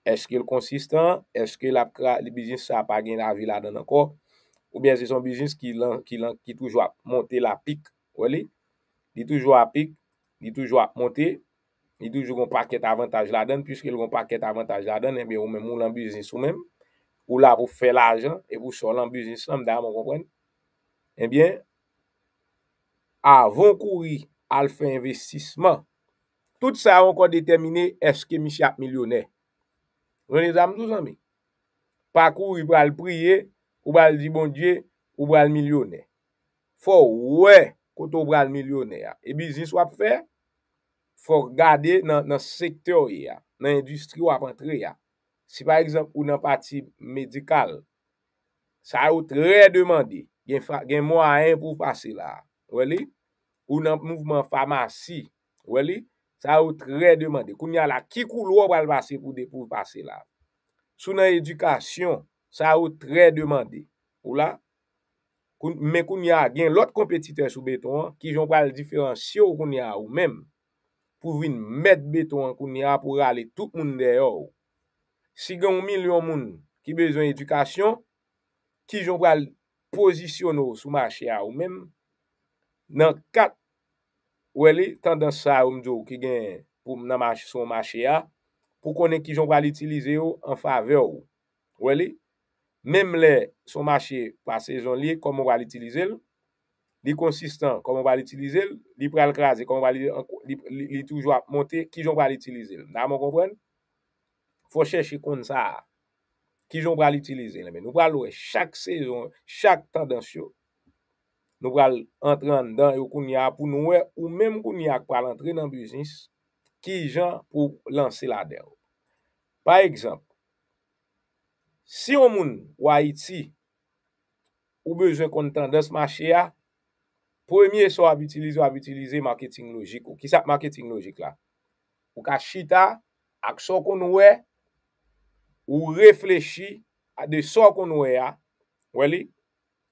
Eske l konsistan? Eske l ap krasè? Li bizins sa ap agen avi la dan ankor? Ou bi eske son bizins ki toujwa ap montè la pik? Wali? Di toujwa ap pik? Di toujwa ap montè? Di toujwa kon pa ket avantaj la dan? Piske l kon pa ket avantaj la dan e eh bi ou men moun lan bizins ou menm? ou la pou fè l'ajan, e pou son lan biznis nan mda, mwen kompreni? Enbyen, eh avon kouri al fè investisman, tout sa avon kon detemine, eske mi chap milyonè? Renè zanm nou zanmi? Pakouri pral priye, ou pral di bon die, ou pral milyonè. Fò wè, kont ou pral milyonè ya, e biznis wap fè, fò gade nan sektory ya, nan industri wap antre ya. Si pa exemple ou nan pati medikal, sa ou tre demande, gen mwa en pou pase la. Ou nan mouvment famasi, sa ou tre demande. Koun ya la ki kou lou wale pase pou de pou pase la. Sou nan edukasyon, sa ou tre demande. Men koun ya gen lot kompetite sou beton ki joun wale diferansye ou koun ya ou menm pou vin met beton koun ya pou rale tout moun de yo ou. Si gen ou mil yon moun ki bezon edukasyon, ki jon pral posisyon nou sou mache a ou men, nan kat wè li tendansa ou mdjou ki gen poum nan son mache a, pou konen ki jon pral itilize yo an fave ou, wè li. Menm lè son mache pa sejon li, komon pral itilize l, li konsistan, komon pral itilize l, li pral krasi, komon pral itilize l, nan mwen komprenne? Fò chèche kon sa ki joun pral itilize. Nou pral ouè chak sezon, chak tendensyon. Nou pral entran dan yo kon niya pou nou wè ou mèm kon niya pou pral entran nan biznis ki joun pou lanse la der. Par ekzamp, si yon moun wè iti ou bezè kon tendensy ma chè ya, pwè miye sou avitilize ou avitilize marketing logik ou. Ki sap marketing logik la? Ou ka chita ak sou kon nou wè Ou reflechi de sor kon nou e a. We li.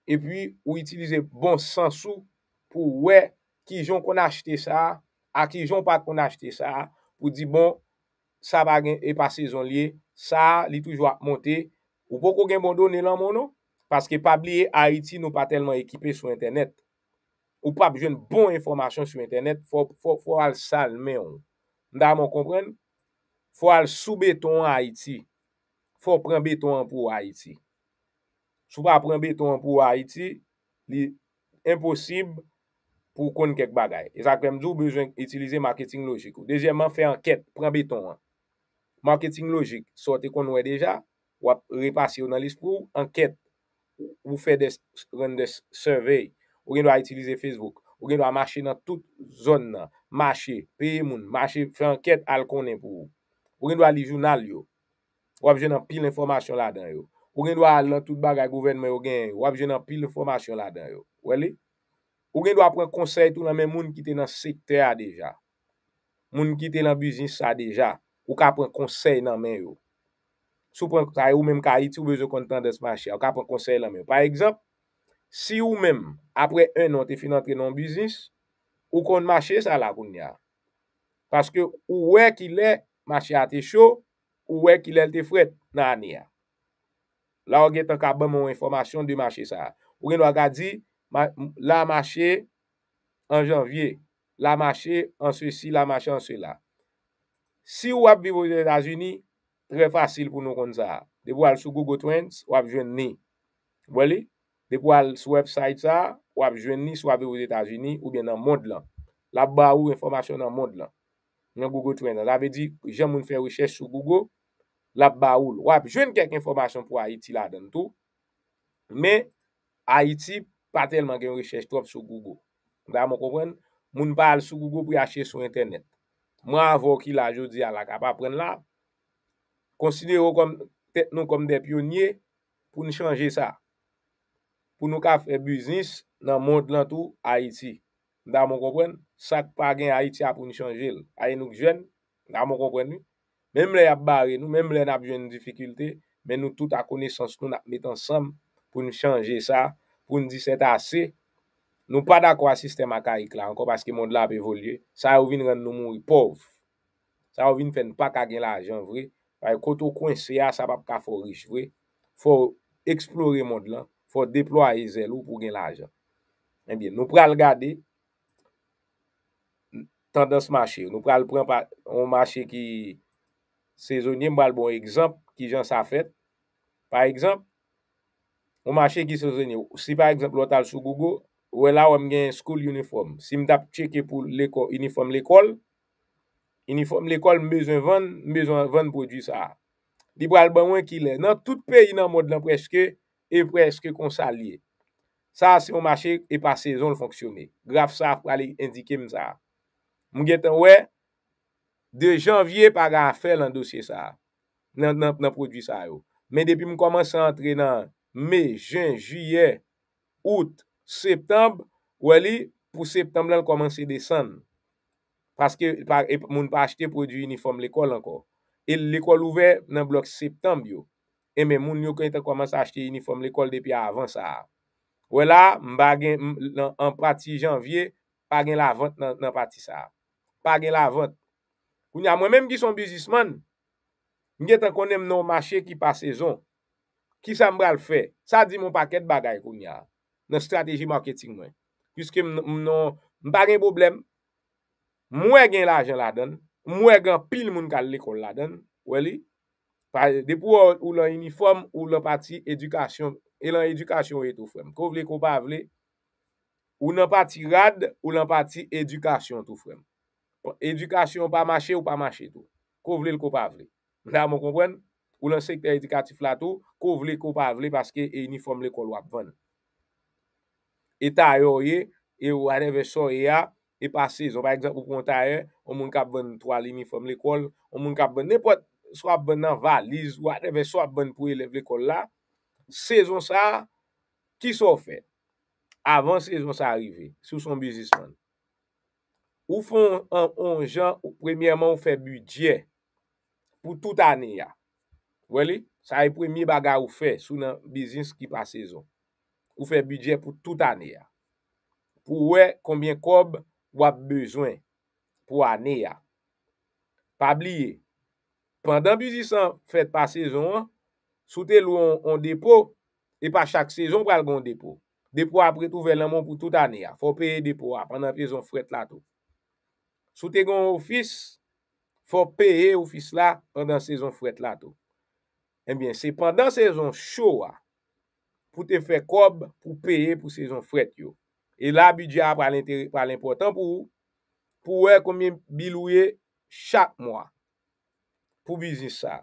E pi ou itilize bon sansou pou we ki jon kon achete sa a. A ki jon pat kon achete sa a. Ou di bon sa bagen e pa sezon li e. Sa a li toujwa monte. Ou poko gen bondo ne lan mouno. Paske pab li e Haiti nou pa telman ekipe sou internet. Ou pab jen bon informasyon sou internet. Fou al sal men. Nda moun kompren. Fou al soubeton a Haiti. fò pran beton an pou a iti. Sou pa pran beton an pou a iti, li imposib pou kon kèk bagay. E sa kèm djou, bejwen itilize marketing logik. Dejèman, fè an ket, pran beton an. Marketing logik, sote kon wè deja, wè repasye yon nan lis pou, an ket, wè fè des, ren des servey, wè gen wè itilize Facebook, wè gen wè mache nan tout zon nan, mache, pèye moun, mache, fè an ket al konen pou. Wè gen wè li jounal yo, Ou avje nan pil l'informasyon la den yo. Ou gen do a lan tout bagay gouverne men ou gen yo. Ou avje nan pil l'informasyon la den yo. Ou gen do a pren konsey tou la men moun ki te nan sektea deja. Moun ki te nan biznis sa deja. Ou ka pren konsey nan men yo. Sou pren konsey ou menm ka iti ou vezo kontan de se manche. Ou ka pren konsey lan men yo. Par exemple, si ou menm apre en nan te finante nan biznis, ou kontan manche sa la voun ya. Paske ou wek ilè manche ate sho, Ou wek il el te fred nan aniya. La ou get an ka ban moun informasyon di mache sa. Ou gen wak a di la mache an janvye. La mache an sou si, la mache an sou la. Si ou wap bi wouz etat juni, pre fasil pou nou kon sa. De pou al sou Google Trends, wap jwen ni. Wali? De pou al sou website sa, wap jwen ni sou wap bi wouz etat juni ou bien nan moun lan. La ba ou informasyon nan moun lan. Nè Google Trainer. Zave di, jè moun fè richèche sou Google, lap baoul. Wap, jwen kèk informasyon pou Haiti la den tout. Mè, Haiti, pa telman gen richèche trop sou Google. Zave moun kompwen, moun pal sou Google pou yache sou internet. Moun avokil la jodi ala kapap pren lap, konsidero kom, tek nou kom dep yonye, pou nè chanje sa. Pou nou ka fè biznis, nan moun lantou, Haiti. Nda mwen kompwen, sat pa gen a iti a pou ni chanje el. A yon nouk jwen, nda mwen kompwen nou. Mwen mwen ap bare nou, mwen mwen ap jwen nou difikilte, men nou tout a konesans nou na met ansam pou ni chanje sa, pou ni di seta se. Nou pa da kwa sistem a ka ikla, anko paske moun la ap evolye, sa yo vin ren nou moun pouf. Sa yo vin fen pa ka gen la ajan vre, fay koto kwen se ya, sa pa pou ka fò rich vre, fò eksplore moun lan, fò deplo a e zelou pou gen la ajan. Mwen bien, nou pral gade, Tandans mwache. Nou pral pran pa mwache ki sezonye mwal bon ekzamp ki jan sa fèt. Par ekzamp, mwache ki sezonye. Si par ekzamp lwatal sou Google, wè la wèm gen school uniform. Si mdap cheke pou uniform l'ekol, uniform l'ekol, mbezon vèn, mbezon vèn prodwi sa. Li pral ban wè ki lè. Nan tout peyi nan mod nan pweske, e pweske konsa liye. Sa se mwache e pa sezon lwaksyon. Graf sa pral indike mza. Mwen gen tan wè, de janvye pa ga a fè lan dosye sa, nan prodvi sa yo. Men depi mwen komanse a antre nan me, jen, juye, out, septembe, wè li pou septembe lan komanse de san. Paske e, moun pa achete prodvi uniform l'ekol anko. E l'ekol ouve nan blok septembe yo. E men moun yo kwen tan komanse a achete uniform l'ekol depi avan sa. Wè la, mba gen an prati janvye, pa gen la avan nan prati sa. pa gen la vant. Mwen menm ki son bizisman, mwen ten konen mnen w machè ki pa sezon, ki sa mbra l fè, sa di mwen paket bagay koun ya, nan strategi marketing mwen. Piske mnen, mwen pa gen problem, mwen gen l ajen la den, mwen gen pil moun kal l ekol la den, wè li, depou ou l an uniform, ou l an pati edukasyon, e l an edukasyon e tou frem. Kou vle, kou pa vle, ou l an pati rad, ou l an pati edukasyon tou frem. Edukasyon pa mache ou pa mache tou. Kou vle l kou pa vle. Mwen a mwen konpwen, pou l an sekter edukatif la tou, kou vle kou pa vle paske e uniform l ekol wap ven. E ta yo ye, e waneve so e ya, e pa sezon. Par ekzak pou kon ta ye, o moun kap ven to alim inform l ekol, o moun kap ven, ne pot so ap ven nan valiz, waneve so ap ven pou elev l ekol la, sezon sa, ki so fe? Avans sezon sa arrive, sou son bizisman. Ou fon an 11 jan, ou premièman ou fè budget pou tout anè ya. Wè li? Sa e premi baga ou fè sou nan bizins ki pa sezon. Ou fè budget pou tout anè ya. Ou wè konbyen kob wap bezwen pou anè ya. Pabliye. Pendan bizins an fèt pa sezon an, sou te lou an depo, e pa chak sezon pral gon depo. Depo apre tou velanman pou tout anè ya. Fò pe depo apre nan pe zon fèt la tou. Sou te gon oufis, fò peye oufis la, an dan sezon fwet la tou. Enbyen, eh se pandan sezon chowa, pou te fè kob, pou peye pou sezon fwet yo. E la bidya pa l'importan pou ou, pou ouè koumi bilouye chak mwa. Pou bizin sa.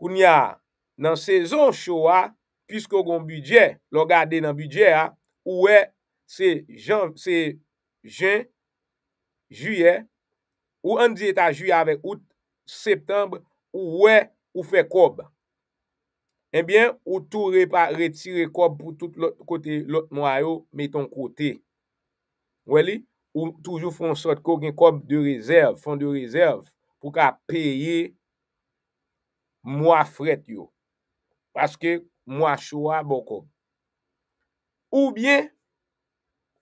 Kou niya, nan sezon chowa, piskou gon bidye, lou gade nan bidye a, ouè se jen fwet Juye, ou an di eta juye avèk out, septembre, ou wè, ou fè kob. Enbyen, ou tou re pa retire kob pou tout lòt kote, lòt mwa yo, meton kote. Wè li, ou toujou fon sot kob, kon kon kob de rezerv, fon de rezerv, pou ka peye mwa fret yo. Paske mwa chowa mwa kob. Ou byen,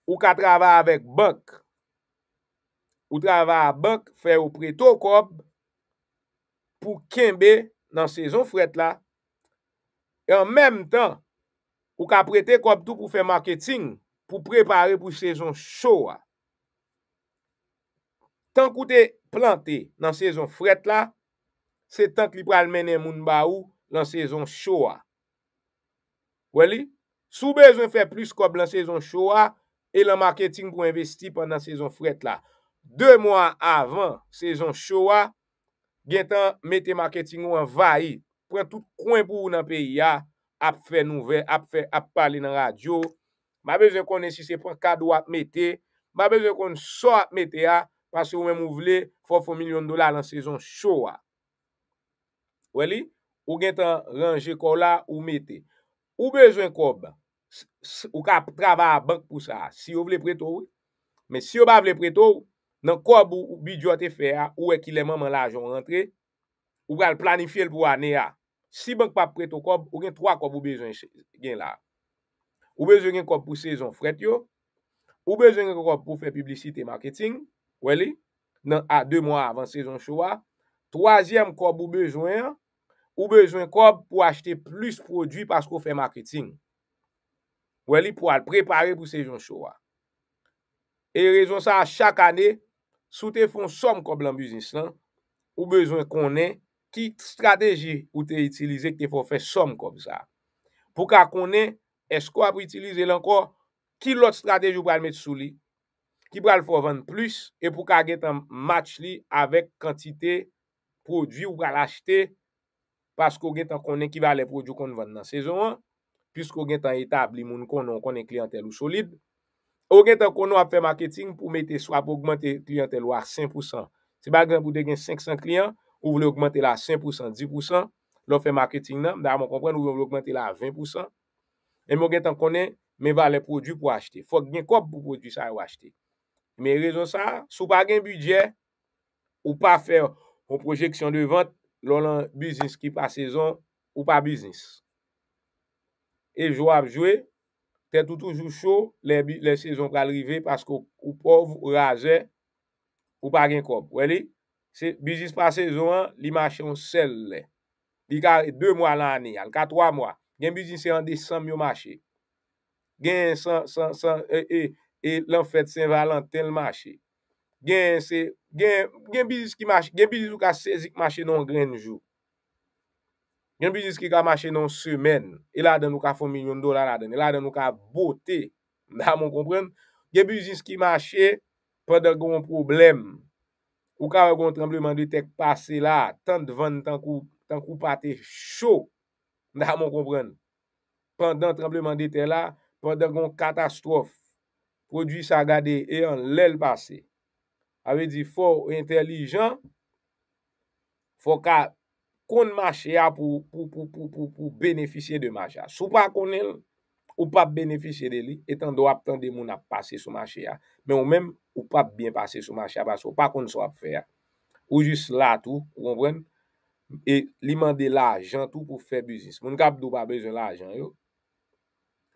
ou ka travè avèk bank, Ou drava a bank fè ou preto kòb pou kenbe nan sezon fwet la. E an menm tan, ou ka prete kòb tou pou fè marketing pou prepare pou sezon showa. Tan kou te plante nan sezon fwet la, se tan ki li pral mènen moun ba ou nan sezon showa. Wali? Soube zon fè plus kòb nan sezon showa e la marketing pou investi pan nan sezon fwet la. De mwa avan sezon chowa, gen tan mette marketing ou an vayi. Pren tout kwen pou ou nan peyi a, ap fe nouve, ap fe ap pali nan radyo. Ma bejwen konen si se pon kado ap mette, ma bejwen konen so ap mette a, pasi ou men mou vle, fok fomilion dola lan sezon chowa. Weli? Ou gen tan ranje kola ou mette. Ou bejwen kob, ou ka traba a bank pou sa, si ou vle preto ou, men si ou ba vle preto ou, nan kob ou bidyo te fe a, ou ekileman man la ajon rentre, ou wè al planifye l pou ane a. Si bank pa preto kob, ou gen 3 kob ou bejwen gen la. Ou bejwen gen kob pou sezon fret yo, ou bejwen gen kob pou fe publicite marketing, wè li, nan a 2 mwa avan sezon chowa, 3e kob ou bejwen, ou bejwen kob pou achete plus prodwi paskou fe marketing, wè li pou al prepare pou sezon chowa. E rezon sa a chak ane, Sou te foun som kob lan biznis lan, ou bezwen konen, ki strateji ou te itilize ki te foun fè som kob sa? Pou ka konen, esko ap itilize lanko, ki lot strateji ou bral met sou li? Ki bral fò vèn plus, e pou ka gen tan match li avèk kantite prodvi ou bral achete? Pasko gen tan konen ki valè prodvi kon vèn nan sezon an, piskou gen tan etabli moun konon konen kliyantèl ou solide. Ou gen tan kon nou ap fe marketing pou mette so ap augmente kliyantel ou a 5%. Se bagan pou de gen 500 kliyant, pou vle augmente la 5%, 10%, lò fe marketing nan, mda a mwen kompren, mwen vle augmente la 20%. E mwen gen tan konnen, men valen prodjou pou achete. Fok gen kop pou prodjou sa yo achete. Men rezon sa, sou pa gen budget, ou pa fe pou projeksyon de vant, lò lan business ki pa sezon, ou pa business. E jou ap jwe, Fè tou toujou chou lè sezon pralrive paske ou pov ou raje ou pa gen kob. Wè li? Se bizis pral sezon, li machè ou sel lè. Di ka dè mwa l'anè al, ka 3 mwa. Gen bizis se yande 100 myo machè. Gen 100, 100, 100, e, e, e, l'an fèt Saint-Valentin l'machè. Gen se, gen, gen bizis ki machè, gen bizis ou ka 16 machè non grenjou. Genbi zis ki ka mache nan semen, e la den nou ka fomin yon do la la den, e la den nou ka bote, nan moun kompren, genbi zis ki mache, pwede goun problem, ou ka wè goun trembleman de tek pase la, tan dvan, tan kou pate chou, nan moun kompren, pwede goun trembleman de tek la, pwede goun katastrofe, prodwi sa gade, e an lèl pase, avè di fò ou intelijan, fò kà, kon mache ya pou beneficye de mache ya. Sou pa kon el, ou pa beneficye de li, etan do ap tende moun ap pase sou mache ya. Men ou men, ou pa bien pase sou mache ya, baso, ou pa kon sou ap fè ya. Ou jis la tou, kon pren, e li mande la ajan tou pou fè bizis. Moun kap do pa bezon la ajan yo,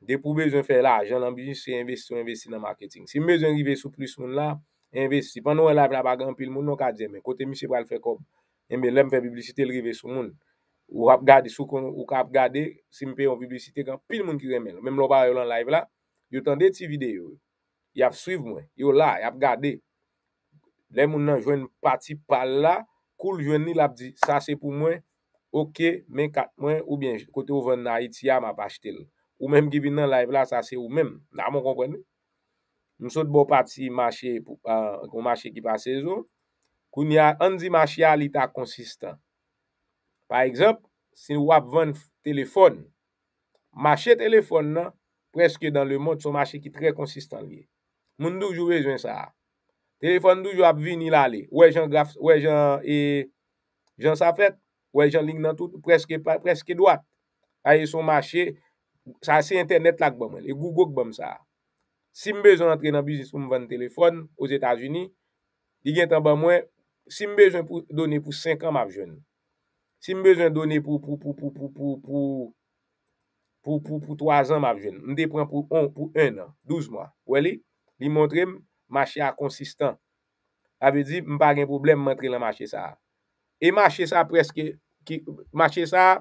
de pou bezon fè la ajan lan bizis, se investi, se investi nan marketing. Se mezen givè sou plis moun la, investi. Pan nou el ap la bagan pil moun, nou ka dize, men, kote mi se pral fè kob, Embe lem fe biblicite lrive sou moun. Ou ap gade sou kon, ou ka ap gade, si mpe yon biblicite kan, pil moun ki remen. Mem lo ba yon lan live la, yon tan de ti vide yo. Yon ap suiv mwen, yon la, yon ap gade. Lem moun nan jwen pati pal la, koul jwen ni la pdi, sa se pou mwen. Ok, men kat mwen, ou bien, kote ou ven nan iti ya, ma pa chite l. Ou menm ki bin nan live la, sa se ou menm, nan moun konpwene. M sot bo pati, mache euh, ki pa sezon. pou ni a anzi machi a li ta konsistan. Par ekzamp, si nou ap ven telefon, machi telefon nan, preske dan le mod son machi ki tre konsistan li. Moun nou jou vejwen sa a. Telefon nou jou ap vin ni la li. Wej jan graf, wej jan e... jan safet, wej jan link nan tout, preske doat. Aye son machi, sa se internet la gba mwen, e google gba mwen sa a. Si mbezon antre nan bizis pou mwen telefon, ou zetajini, di gen tan ba mwen, si m bezon pou donen pou 5 an m ap jen, si m bezon pou donen pou 3 an m ap jen, m depren pou 1 an, 12 mwa. Wali, li montre m, mache a konsistan. A ve di, m pa gen problem m entre la mache sa a. E mache sa a preske, mache sa a,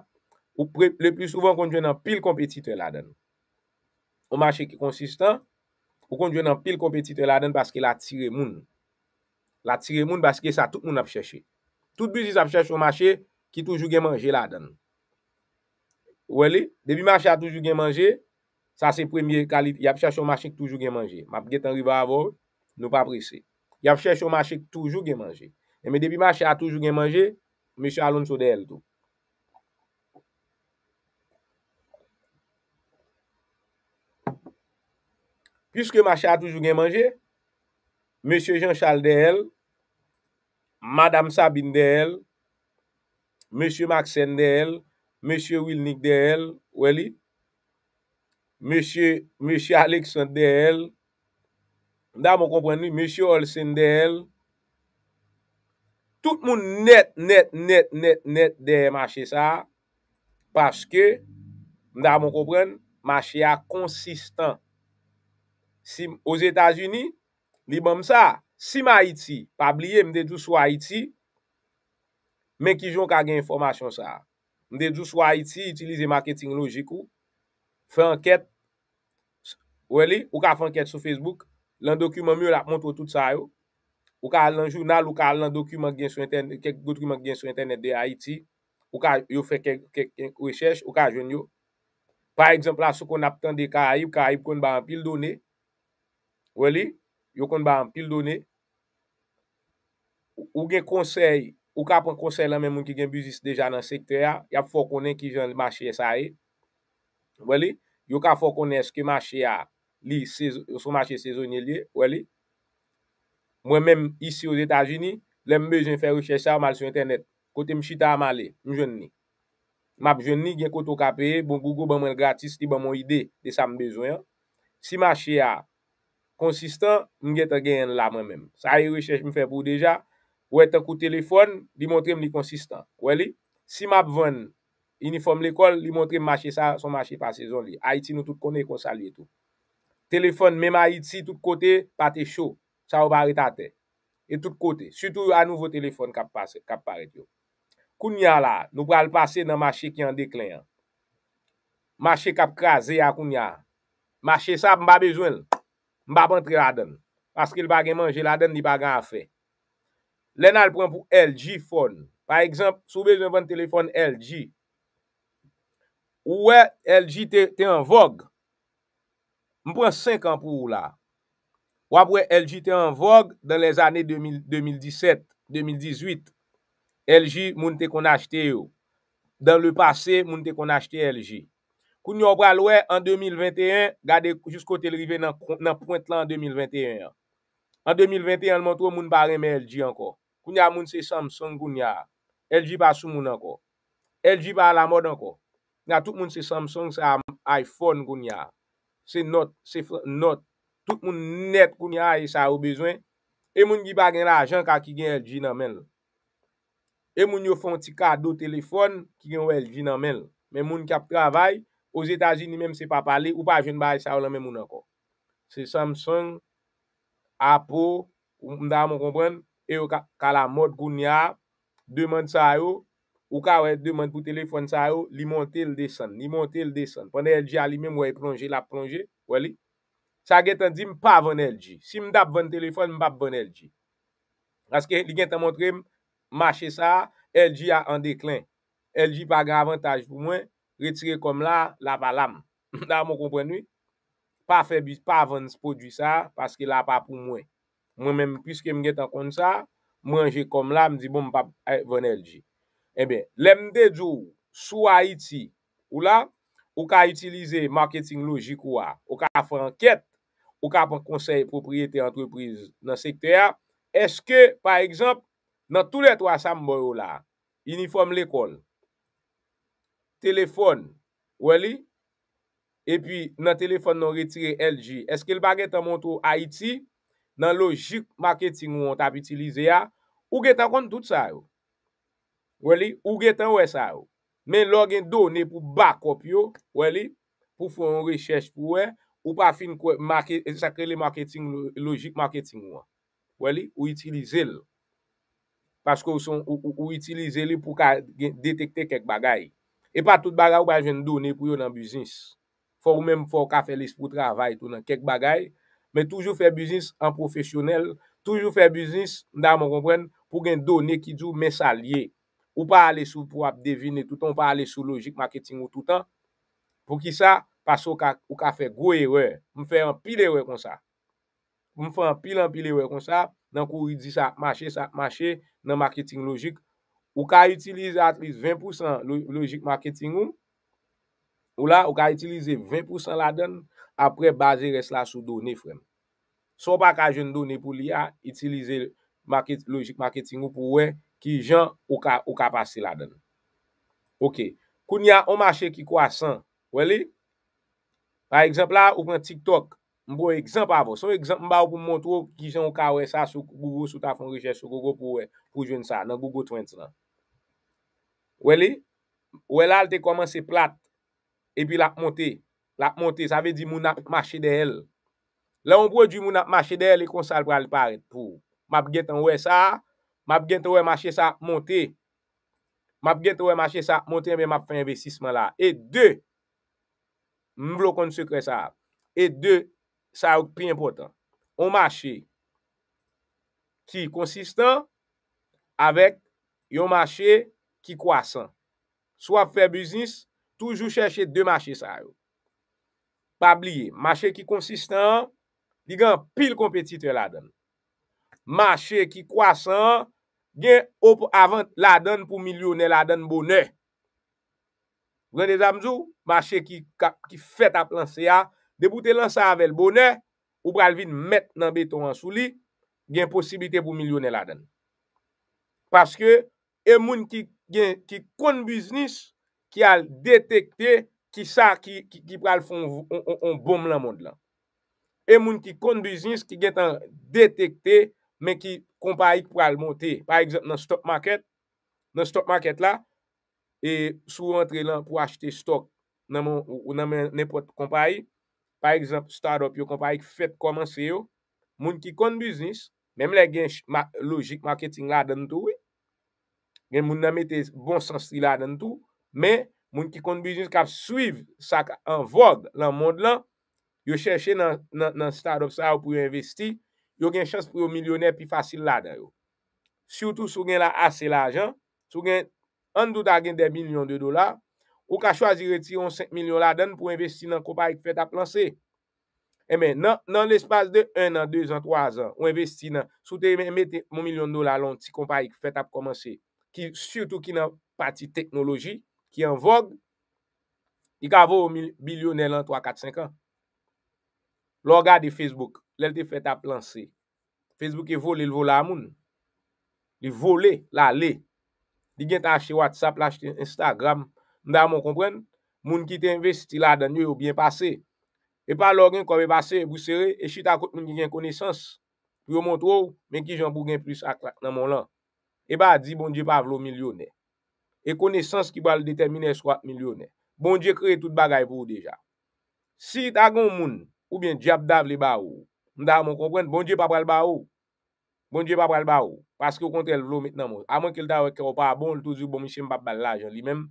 le plus souvan konjwen an pil kompetite la den. O mache ki konsistan, ou konjwen an pil kompetite la den paske la tire moun. La tire moun baske sa tout moun ap chèche. Tout bizis ap chèche yon machè ki toujou gen manje la dan. Wèli, debi machè a toujou gen manje, sa se premye kalite. Y ap chèche yon machè ki toujou gen manje. Map get anri va avol, nou pa presè. Y ap chèche yon machè ki toujou gen manje. Eme debi machè a toujou gen manje, mèche aloun sou de el tou. Piske machè a toujou gen manje, mèche jan chal de el, Madame Sabine DL, M. Maxen DL, M. Wilnick DL, M. Alexen DL, M. Olsen DL, Tout moun net, net, net, net, net DL maché sa, paske, mda moun kompren, maché a konsistan. Si, os Etats-Unis, li bom sa, Si m a iti, pa bliye m dedu sou a iti, men ki joun ka gen informasyon sa. M dedu sou a iti, itilize marketing logikou, fe anket, wele, ou ka fe anket sou Facebook, lan dokumen m yo la pwonto tout sa yo, ou ka lan jounal, ou ka lan dokumen gen sou internet de a iti, ou ka yo fe kek wechèche, ou ka joun yo. Par exemple, la sou kon ap tande ka aip, ka aip kon ba an pil donè, wele, Yo kon ba an pil donè. Ou gen konsey, ou ka pon konsey lan men moun ki gen buzis deja nan sekte ya, yap fò konen ki jen mâche sa e. Wè li? Yo ka fò konen skè mâche ya, li, yo sou mâche sezonye li, wè li? Mwen menm isi ou detajini, lembe jen fè ruchè sa ou mal sou internet. Kote mchita a malè, mou jen ni. Map jen ni gen koto kape, bon Google ban mwen gratis, ti ban mwen ide, te sa mbezoyan. Si mâche ya, Konsistan, mge te gen la mwen men. Sa yi e rechèche mwen fè pou deja. Wè te kou telefon, li montrem li konsistan. Kwen li? Si m ap ven, uniform l'ekol, li montrem machè sa, son machè pase zon li. Haiti nou tout konè konsali etou. Telefon, mèm Haiti, tout kote, pate chou. Sa wabare tate. Et tout kote. Soutou anouve telefon kap paretyo. Kounia la, nou pral pase nan machè ki an deklen. Machè kap kra, ze ya kounia. Machè sa, mba bezwen l. Mba ban tri la den. Paske l bagan manje la den ni bagan a fe. Len al pran pou LG phone. Par exemple, soube jen ban telefon LG. Ouwe, LG te en vogue. Mba pran 5 an pou ou la. Ouwe, LG te en vogue dan les ane 2017-2018. LG moun te kon achete yo. Dan le pase moun te kon achete LG. Koun yo bralwe, an 2021, gade jousko telrive nan point la an 2021. An 2021, an montrou moun barem LG anko. Koun ya moun se Samsung goun ya. LG basou moun anko. LG bala mod anko. Nga tout moun se Samsung sa iPhone goun ya. Se not, se not. Tout moun net koun ya e sa ou bezwen. E moun gi bagen la ajan ka ki gen LG nan men. E moun yo fon ti ka do telefon ki gen LG nan men. Men moun ki ap travay, Ou zi ta zi ni menm se pa pale ou pa jen ba e sa ou la menm moun anko. Se Samsung, Apple, mda moun kompren, e yo ka la mod goun ya, deman sa yo, ou ka wè deman pou telefon sa yo, li monte l de san, li monte l de san. Pwene LG a li menm wè plonje, la plonje, wè li. Sa gen tan zi m pa bon LG. Si m dap bon telefon, m bap bon LG. Aske li gen tan montre m, mache sa, LG a an deklen. LG pa gavantaj pou mwen. retire kom la, la pa lam. Da moun komprenu, pa febis, pa ven spodu sa, paske la pa pou mwen. Mwen men, pwiske mwen get an kont sa, mwen je kom lam, di bon mwen pa eh, ven elji. Eh Ebe, lemde djou, sou Haiti, ou la, ou ka itilize marketing logik ou la, ou ka fwen ket, ou ka konsey propriété entreprise nan sektorya, eske, pa ekjamp, nan tou letwa sambo yo la, uniform l'ekol, Telefon, wè li? E pi nan telefon nan retire LG. Eske l bagay tan montou IT? Nan logik marketing wè an tap itilize ya? Ou ge tan konti tout sa yo? Wè li? Ou ge tan wè sa yo? Men log en do ne pou bakop yo, wè li? Pou foun rechech pou wè? Ou pa fin e sakre le logik marketing wè? Wè li? Ou itilize l? Paske ou itilize l pou ka detekte kek bagay. E pa tout bagay ou pa jen donye pou yo nan biznis. Fò ou mèm fò ka fè lis pou travay tou nan kek bagay. Mè toujou fè biznis an profesyonel. Toujou fè biznis, mda mè kompren, pou gen donye ki djou mensalye. Ou pa ale sou pou ap devine toutan. Ou pa ale sou logik, marketing ou toutan. Fò ki sa, pa sou ka fè groye wey. Mè fè an pil wey kon sa. Mè fè an pil an pil wey kon sa. Nan kou yi di sa, mache sa, mache nan marketing logik. Ou ka itilize atlis 20% logik marketing ou. Ou la, ou ka itilize 20% la den apre baze res la sou do ne frem. Sou pa ka jen do ne pou li a itilize logik marketing ou pou we ki jen ou ka pase la den. Ok. Kou ni a omache ki kwa san, we li? Pa ekzempla, ou pen TikTok. Mbo ekzempla vo. Sou ekzempla mba ou pou mwontro ki jen ou ka we sa sou Google sou ta konreje sou Google pou we pou jen sa nan Google 20 lan. Wele, wele al te koman se plat. E pi lak monte, lak monte. Sa ve di moun ap mache de el. La on bro di moun ap mache de el, e konsal pral paret pou. Map get an we sa, map get an we mache sa, monte. Map get an we mache sa, monte, an be map fe investisman la. E de, moun blokon se kre sa ap. E de, sa ouk priy important. On mache, ki konsistan avek yon mache ki kwa san. Swap fè biznis, toujou chèche de machè sa yo. Pa bliye, machè ki konsistan, di gen pil kompetite la den. Machè ki kwa san, gen avan la den pou milyonè la den bonè. Vran de zamzou, machè ki fèt ap lanse ya, deboute lan sa avèl bonè, ou pral vin met nan beton ansou li, gen posibite pou milyonè la den. Paske, e moun ki kwa, gen ki kon biznis ki al detekte ki sa ki pral fon on bom la moun la. E moun ki kon biznis ki getan detekte men ki kon payi pral monte. Par exemple, nan stop market, nan stop market la e sou rentre lan pou achete stok nan moun ou nan moun nepot kon payi. Par exemple, start-up yo kon payi fet koman se yo. Moun ki kon biznis men moun la gen logik marketing la den tou wey. gen moun nan mette bon sanstri la den tou, men moun ki kont biznis kap suiv sak an vod lan moun lan, yo chèche nan start-up sa ou pou yo investi, yo gen chans pou yo milyoner pi fasil la den yo. Soutou sou gen la ase la ajan, sou gen an douta gen de milyon de dolar, ou ka chwazire ti yon 5 milyon la den pou investi nan kopayik fet ap lanse. Emen, nan l'espace de 1 an, 2 an, 3 an, ou investi nan, sou te mette moun milyon de dolar lan ti kopayik fet ap komanse. ki surtout ki nan pati teknoloji, ki an vog, i ka vo bilionel an 3, 4, 5 an. Loga de Facebook, lel te fet a planse. Facebook e vole, il vole a moun. Il vole la le. Di gen tache WhatsApp, lache Instagram, mda moun kompren, moun ki te investi la dan nye ou bien pase. E pa logen kowe base, e bou sere, e chita kote moun gen konesans, pou yo montrou, men ki jan bou gen plus akwa nan moun lan. E ba di bon je pa vlo milyonè. E kone sans ki pa l detemine swat milyonè. Bon je kre tout bagay pou ou deja. Si ta gon moun, ou bien jab dav li ba ou. Mda moun konkwen, bon je pa pral ba ou. Bon je pa pral ba ou. Paske ou kontel vlo met nan moun. Aman ke l ta wè kè ou pa bon, l tout zi ou bon mi shen pa pral l ajan li mem.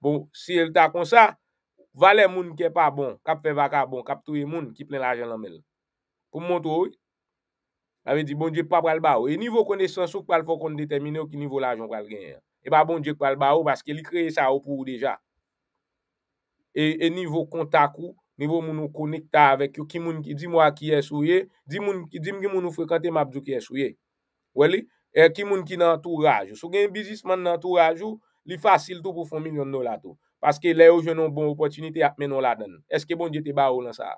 Bon, si l ta kon sa, valè moun kè pa bon. Kap pe vaka bon, kap touye moun ki plen l ajan l anmel. Pou moun touye? Avè di bonje pa pral ba ou. E nivou kone san sou pral pou kon detemine ou ki nivou l'ajon pral genye. E ba bonje pral ba ou baske li kreye sa ou pou ou deja. E nivou kontak ou, nivou mounou konekta avèk yo kimoun ki di mwa ki esou ye, di mwen ki di mwen mounou frekante mabzou ki esou ye. Wè li? E kimoun ki nan entouraj ou. Sou gen bizisman nan entouraj ou, li fasil tou pou fomin yon do la tou. Paske le ou jenon bon opotinite ap menon la den. Eske bonje te ba ou lan sa?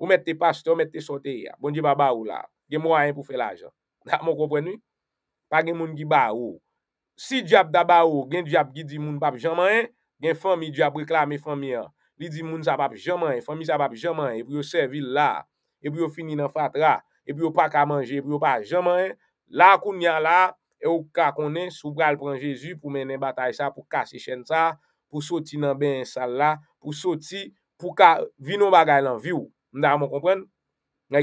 Ou mette te pastou, ou mette te sote ya. Bonje ba ba ou Gen mwa yon pou fè la jan. Ndak mwen kompren yon? Pa gen moun ki ba ou. Si diap da ba ou, gen diap ki di moun pap jaman yon, e, gen fami diap reklame fami yon. Li di moun sa pap jaman yon, e, fami sa pap jaman yon. E, e pou yo servi la, e pou yo fini nan fatra, e pou yo pa ka manje, e pou yo pa jaman yon. La koun yan la, e ou ka konen soubral pran Jezu pou menen batay sa, pou kase chen sa, pou soti nan ben sal la, pou soti, pou ka vino bagay lan vi ou. Ndak mwen kompren?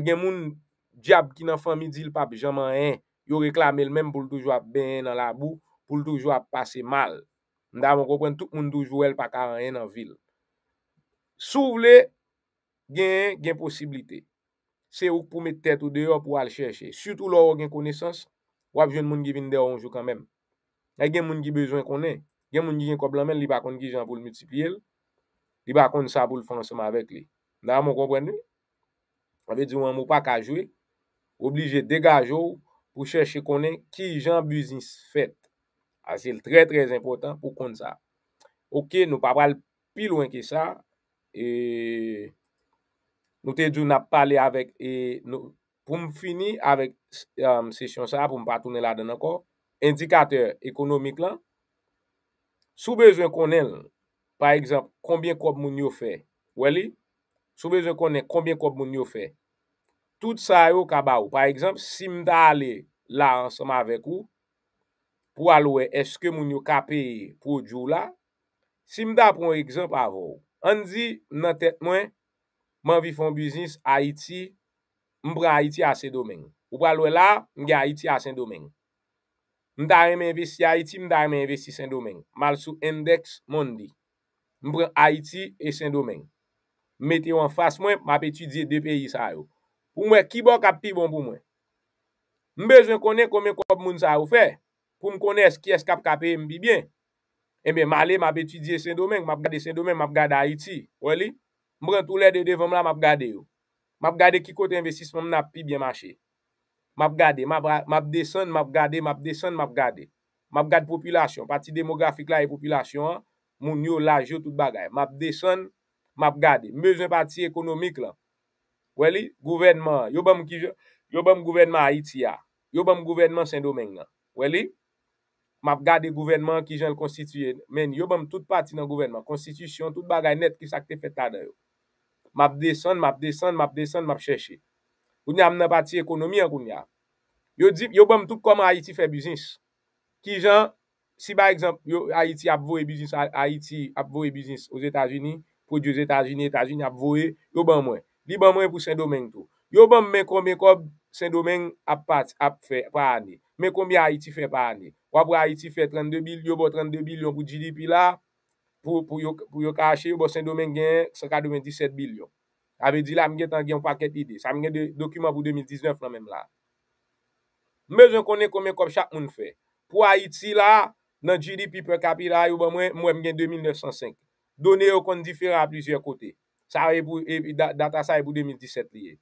Gen moun... Diab ki nan fami di l pa bejaman en. Yo reklam el menm pou l toujwa ben en nan la bou. Pou l toujwa pase mal. Mda moun kompwen tout moun toujwa el pa karan en nan vil. Sou vle, gen en, gen posibilite. Se ou pou mè tèt ou deyo pou al chèche. Sütou lò ou gen konesans, wap jen moun givin deyo anjou kanmen. Nè gen moun givin bezon konen. Gen moun givin komplamen li bakon gijan pou l mutipye el. Li bakon sa pou l fonseman avèk li. Mda moun kompwen nou? Mwen ve di wè moun pa ka jwe. Oblije degaj ou pou chèche konen ki jan buzins fèt. A ah, zil trè trè impotant pou kon sa. Ok, nou pa pral pi louen ki sa. Nou te djou na pale avèk. Pou m fini avèk euh, sesyon sa pou m pa tounen la den akor. Indikater ekonomik lan. Sou bezwen konen, par egzamp, konbien kop moun yo fè? Wè li? Sou bezwen konen, konbien kop moun yo fè? tout sa yo kaba ou. Par exemple, si mda ale la ansama vek ou, pou alowe eske moun yo kape pou jou la, si mda proun eksemp avou, an di nan tet mwen, man vi fon biznis Haiti, mbra Haiti a sen domen. Ou palowe la, mga Haiti a sen domen. Mda reme investi Haiti, mda reme investi sen domen. Mal sou endeks moun di. Mbra Haiti e sen domen. Mete yo an fas mwen, map etu diye de peyi sa yo. Ou mwen kibon kap pi bon pou mwen. Mbejwen konen komem kop moun sa ou fe. Pou m konen eski eskap kap e mbi bien. Eme male m ap etidye Saint-Domingue. M ap gade Saint-Domingue, m ap gade Haiti. Weli? M brent ou lede devan m la m ap gade yo. M ap gade ki kote investisman m na pi bien mache. M ap gade, m ap desen, m ap gade, m ap desen, m ap gade. M ap gade popilasyon. Pati demografik la e popilasyon. Moun yo la jo tout bagay. M ap desen, m ap gade. Mbejwen pati ekonomik la. Wè li? Gouvernman. Yo bèm gouvernman Haiti ya. Yo bèm gouvernman Saint-Domingue nan. Wè li? Mè ap gade gouvernman ki jan l'konstituyen. Men, yo bèm tout pati nan gouvernman. Konstituyen, tout bagay net ki sakte peta dayo. Mè ap desen, mè ap desen, mè ap desen, mè ap chèche. Gouni am nan pati ekonomi an gouni ya. Yo bèm tout koman Haiti fè bizins. Ki jan, si ba egzamp, yo Haiti ap vowe bizins, Haiti ap vowe bizins, ouz etajini, pou di ouz etajini, etajini ap vowe, yo bèm mwen. Li ban mwen pou Saint-Domingue tou. Yo ban mwen kon mwen kon Saint-Domingue ap pat, ap fe, pa ane. Mwen kon mwen Haiti fe pa ane. Wap wap Haiti fe 32 bil, yo bon 32 bil yon pou GDP la. Pou yo kache, yo bon Saint-Domingue gen 177 bil yon. Ave di la mwen tan gen paket ide. Sa mwen gen de dokumen pou 2019 pran men mwen la. Mwen kon mwen kon mwen kon chak mwen fe. Pou Haiti la, nan GDP pe kapi la, yo ban mwen mwen gen 2905. Donen yo kon diferan a plizye kote. E e, e, data sa e pou 2017 liye.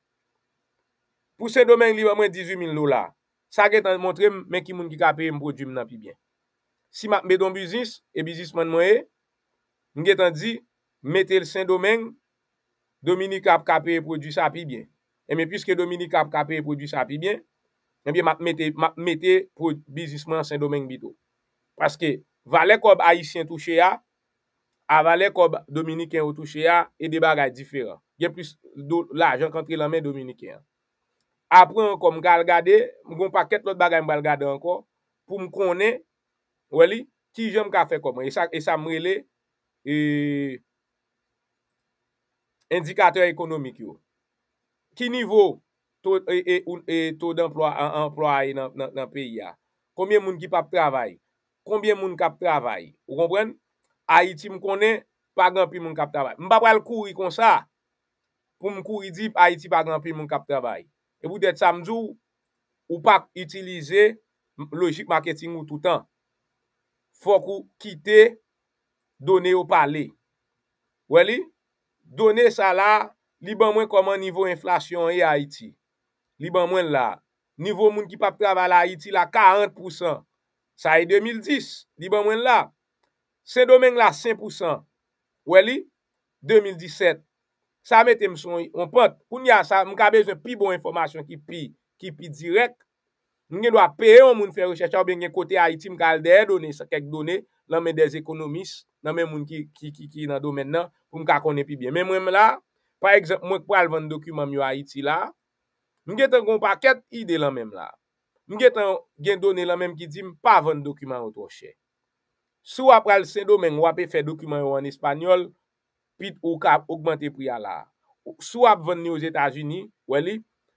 Pou Saint-Domingue liwa mwen 18 000 lola, sa ge tan montre men ki moun ki kapeye m prodjoum nan pi bien. Si mak mbe don biznis, e biznis man mwen e, nge tan di, mette l Saint-Domingue, Dominique ap kapeye prodjoum sa pi bien. E men piske Dominique ap kapeye prodjoum sa pi bien, mbe mette biznis man Saint-Domingue bito. Paske valek ob Aïsien touche ya, avalè kò dominikèn wò tou chè ya, e de bagaj diferan. Gen plus, la, jankantri laman dominikèn. Apren, kon, mwen kal gade, mwen kon pak ket lot bagaj mwen bal gade ankon, pou mwen konè, wè li, ki jè mwen ka fè komè, e sa mwen lè, e, e indikator ekonomik yo. Ki nivou, to e, e, d'enplwa, an employ nan peyi ya. Konbyen moun ki pa pravay, konbyen moun ka pravay, ou konpren? Ha iti m konen, pa gran pri moun kap tabay. M ba pral kouri kon sa, pou m kouri di, pa iti pa gran pri moun kap tabay. E vou det samjou, ou pa itilize logik marketing ou toutan. Fok ou kite done ou pale. Weli? Done sa la, li ban mwen koman nivou inflasyon e ha iti. Li ban mwen la. Nivou moun ki pa pri aval ha iti la, 40%. Sa e 2010. Li ban mwen la. Se domen la 5%, weli, 2017, sa metem son yon pot. Poun ya sa, mwen ka bezon pi bon informasyon ki pi, ki pi direk. Mwen gen do a peye yon moun fè rechèche ou ben gen kote Haiti mkal deyè donè, sa kek donè, lan men des ekonomis, lan men moun ki, ki, ki, ki nan domen nan, pou mwen ka konè pi biye. Men mwen la, mwen kwa al vende dokumen myo Haiti la, mwen gen tan kon pa ket ide lan men la. Mwen gen tan gen donè lan men ki di mpa vende dokumen an ton chèk. Sou ap pral se do men wap e fe dokumen yo an espanyol, pit ou kap augmente priya la. Sou ap ven ni yo etajuni,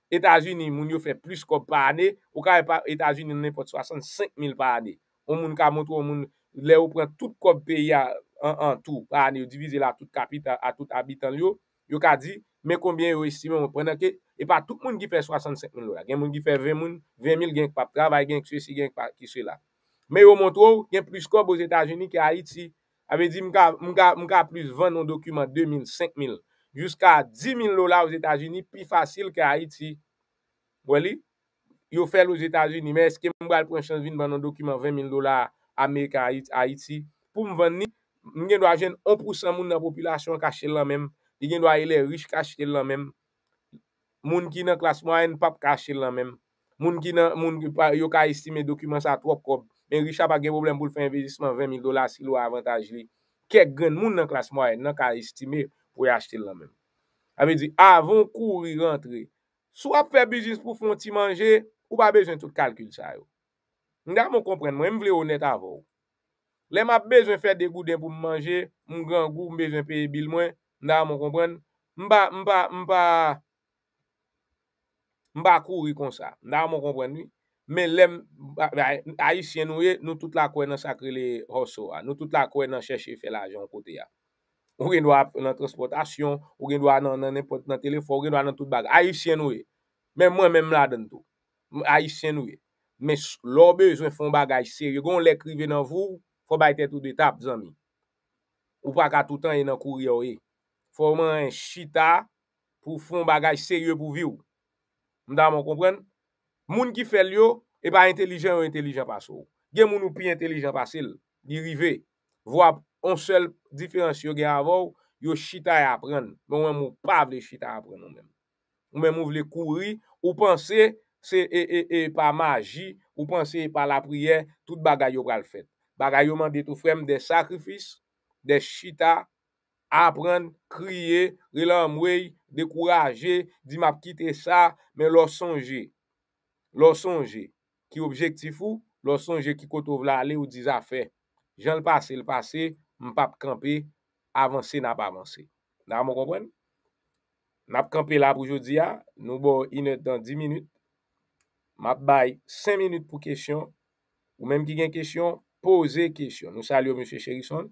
etajuni moun yo fe plus kop pa ane, ou ka etajuni nan e pot 65 mil pa ane. Ou moun ka montrou moun le ou pren tout kop pe ya an tou, pa ane yo divize la tout kapita a tout abitan yo. Yo ka di, men konbyen yo estime moun prena ke, e pa tout moun ki pe 65 mil lo la. Gen moun ki pe 20 moun, 20 mil gen k pa pravay, gen k se si, gen k pa ki se la. Men yo montrou, gen plus kob ou zetajini ki Haiti, ave di mka plus vand nou dokuman 2.000, 5.000, jiska 10.000 lola ou zetajini, pi fasil ki Haiti. Weli, yo fel ou zetajini, men eske mga alpon chan zin vand nou dokuman 20.000 lola Amerika, Haiti. Pou m vand ni, m gen do ajen 1% moun nan popilasyon kache lan men, di gen do ajen lè riche kache lan men, moun ki nan klasman en pap kache lan men, moun ki nan, moun ki yo ka estime dokuman sa 3 kob, Men richa pa gen problem pou l fè investisman 20 000 dola si lou avantage li. Kè gèn moun nan klas mwen, nan ka estime pou y achete l la men. A me di, avon kouri rentre. Sou ap fè bezins pou fon ti manje, ou pa bezin tout kalkil sa yo. Nda moun kompren, mwen mwen vle honet avon. Lè m ap bezin fè degou den pou m manje, moun gran gou, mwen bezin peye bil mwen. Nda moun kompren, mba, mba, mba, mba kouri kon sa. Nda moun kompren li. Men lem, Ayif Sienouye, nou tout la kwe nan sakre le hoso a. Nou tout la kwe nan chèche fel ajan kote ya. Ou gen do a nan transportasyon, ou gen do a nan telefon, ou gen do a nan tout bagaj. Ayif Sienouye, men mwen men mla den tou. Ayif Sienouye, men lòbe, jwen fon bagaj serye. Gon lèkrive nan vou, kon bayte tout de tap, zanmi. Ou pa ka toutan yon nan kouryo e. Fon mwen chita pou fon bagaj serye pou vi ou. Mda mwen kompren? Moun ki fel yo, e ba intelijen ou intelijen pa sou. Gen moun ou pi intelijen pa sil, ni rive. Vwa, on sel diferans yo gen avou, yo chita e apren. Mwen moun pav de chita apren nou men. Mwen moun vle kouri, ou panse, se e e e pa maji, ou panse e pa la priye, tout bagay yo pral fet. Bagay yo man detou frem de sakrifis, de chita, apren, kriye, relan mwey, dekouraje, di map kite sa, men lo sonje. Lo sonje ki objektif ou, lo sonje ki koto vla ale ou diz afe. Jan l'pase, l'pase, mpa p'kampe, avanse na pa avanse. Da a mwen kompwen? Mpa p'kampe la pou jodi ya, nou bo inet dan 10 minute. Mpa bay 5 minute pou kesyon. Ou menm ki gen kesyon, pose kesyon. Nou sali ou msye cheri son.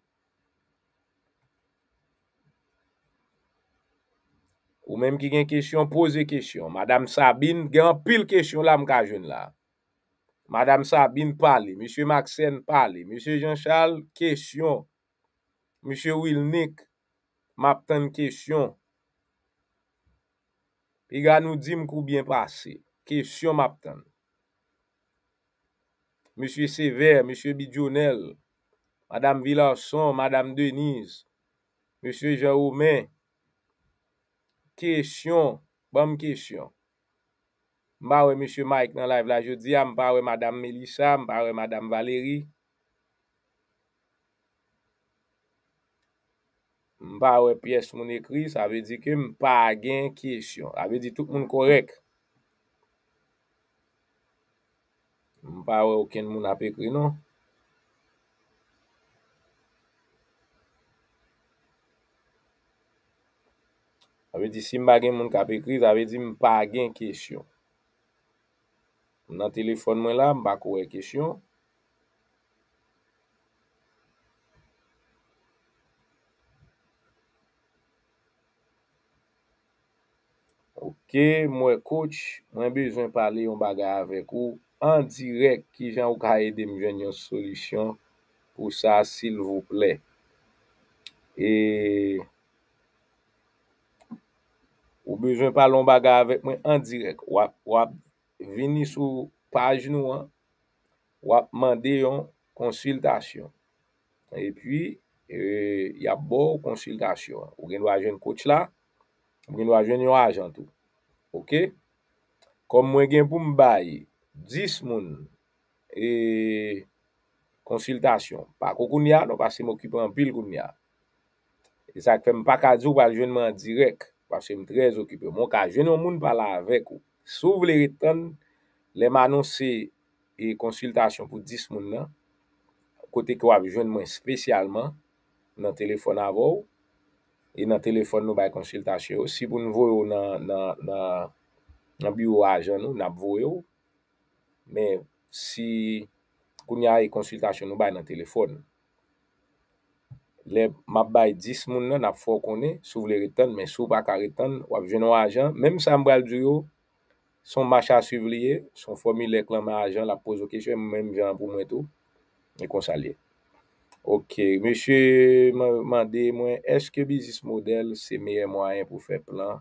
Ou menm ki gen kèsyon, pose kèsyon. Madame Sabine, gen an pil kèsyon la mkajon la. Madame Sabine, pale. Monsieur Maxen, pale. Monsieur Jean-Charles, kèsyon. Monsieur Wilnick, mapten kèsyon. Pega nou dim koubyen pase. Kèsyon mapten. Monsieur Sévère, monsieur Bidjonel. Madame Villasson, madame Denise. Monsieur Jérômey. Kèsyon, bom kèsyon. Mbawè M. Mike nan live la jodi, mbawè Mme Melissa, mbawè Mme Valérie. Mbawè pièche moun ekri, sa vè di ke mbawè gen kèsyon. Sa vè di tout moun korek. Mbawè okèn moun apèkri non. Ave di si m bagen moun kape kriz, ave di m bagen kishyon. M nan telefon mwen la, m bako we kishyon. Ok, mwen kouch, mwen bezwen pale yon baga avek ou. An direk ki jan ou ka ede m jen yon solisyon pou sa sil vople. E... Ou bezwen palon baga avek mwen an direk. Wap, wap, vini sou paj nou an, wap mande yon konsiltasyon. E pi, e, yab bo konsiltasyon. Ou gen wajen kouch la, ou gen wajen yon ajantou. Ok? Kom mwen gen pou mbay, dis moun, e, konsiltasyon. Pa kou koun ya, non pa se mwokipan pil koun ya. E sa ke fèm pakadou wajen mwen an direk. pa se m trez okipe. Mwen ka jenon moun pala avek ou, sou vle ritan, lèman anonsi e konsiltasyon pou dis moun nan, kote kwa vijen mwen spesyalman, nan telefon avou, e nan telefon nou bay konsiltasyon. Si pou nou vwe ou nan biro ajan nou, nan vwe ou, men si koun ya e konsiltasyon nou bay nan telefon nou, Le mabay dis moun nan ap fò konè, sou vle riten, men sou baka riten, wap jenon ajan. Mem sa mbral ziyo, son machan suvliye, son fòmi lek lanman ajan, la poz okè, jenon mwen mwen mwen mwen tou, mwen konsalye. Ok, mèche mande mwen, eske bizis model, se mèye mwayen pou fè plan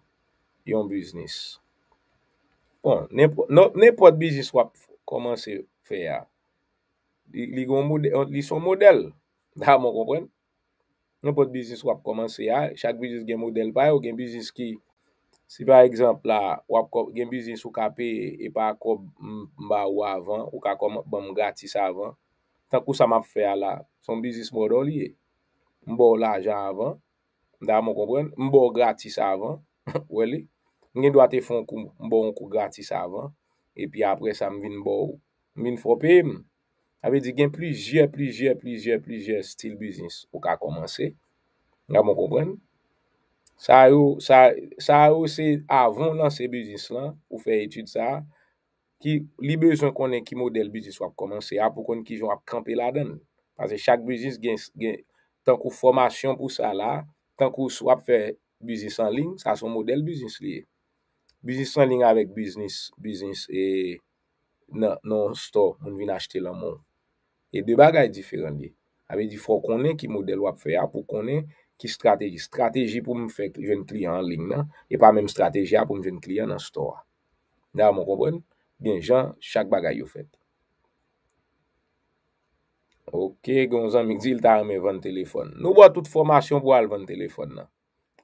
yon biznis? Bon, nèpot bizis wap koman se fè ya, li son model, nan mwen komprenm. Nou pot bizins wap komanse ya, chak bizins gen model pa yo, gen bizins ki, si par ekzamp la, wap gen bizins ou ka pe, e pa akob mba ou avan, ou ka akob mba mgratis avan. Tan kou sa map fe ala, son bizins mba do li e, mba ou la ajan avan, mda mwen kompren, mba ou gratis avan, weli. Ngen do a te fon kou mba ou kou gratis avan, e pi apre sa mvin mba ou, mvin fope m. Avè di gen plijè, plijè, plijè, plijè, plijè stil biznis pou ka komanse. Nga moun kompren. Sa yo, sa yo se avon nan se biznis lan, ou fe etude sa, ki li bezon konen ki model biznis wap komanse a ah, pou konen ki joun wap kampe la den. Pase chak biznis gen, tenk ou formasyon pou sa la, tenk ou swap fe biznis anling, sa son model biznis li. Biznis anling avèk biznis, biznis e non, non-store moun vin achete la moun. E de bagay diferende. Awe di fwo konen ki model wap fwe a pou konen ki strategi. Strategi pou mwen fwe jen kliyan anling nan. E pa men strategi a pou mwen jen kliyan an store. Nè a mwen kompren? Gen jan, chak bagay yo fwe. Ok, gounzan mik zil ta reme van telefon. Nou ba tout formasyon pou al van telefon nan.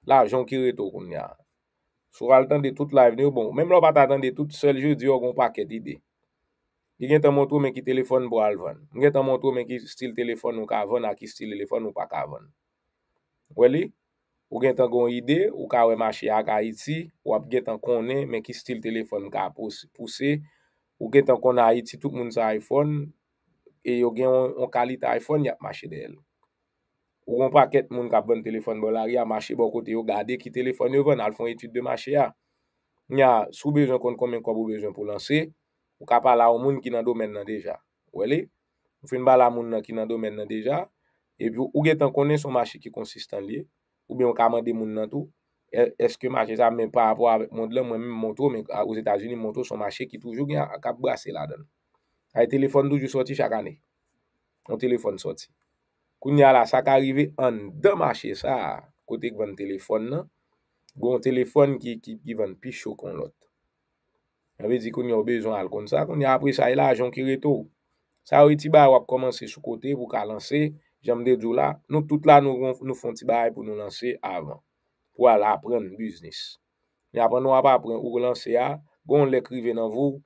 La ajon ki reto koun nga. Sou al tande tout la veni ou bon. Mem lo ba ta tande tout sel je di yo goun pa ket ide. Y gen tan montou men ki telefon bo alvan. Y gen tan montou men ki stil telefon ou ka van a ki stil telefon ou pa ka van. Weli? Ou gen tan gon ide, ou ka we mache a ka iti, ou ap gen tan konen men ki stil telefon ka puse, ou gen tan konen a iti tout moun sa iPhone, e yo gen an kalit iPhone yap mache de el. Ou gon pa ket moun ka bon telefon bol a ri a mache bo kote yo gade ki telefon yo van alfon etude de mache a. Nya sou bejoun kon kon men kon bo bejoun pou lansi, Ou ka pala ou moun ki nan do men nan deja. Ou ele, ou fin bala moun nan ki nan do men nan deja. E bi ou gen tan konen son mache ki konsistan liye. Ou bi ou ka mande moun nan tou. E, eske mache sa men pa apwa moun de lan mwen men monto. Men ou Etasini monto son mache ki toujou gen a kap brase la dan. Ay e telefon doujou soti chak ane. An telefon soti. Koun nye ala sa ka arrive an da mache sa kote kwen telefon nan. Gon telefon ki ven pi chokon lote. Avè di kon yon bezon al kon sa kon. Ni apre sa yi la ajon ki reto ou. Bon, sa ou yi tiba wap komanse sou kote pou ka lanse. Jam de djou la. Nou tout la nou fon tiba aye pou nou lanse avan. Pou al apren business. Ni apre nou ap apren ou lanse ya. Gon lèkrive nan vou.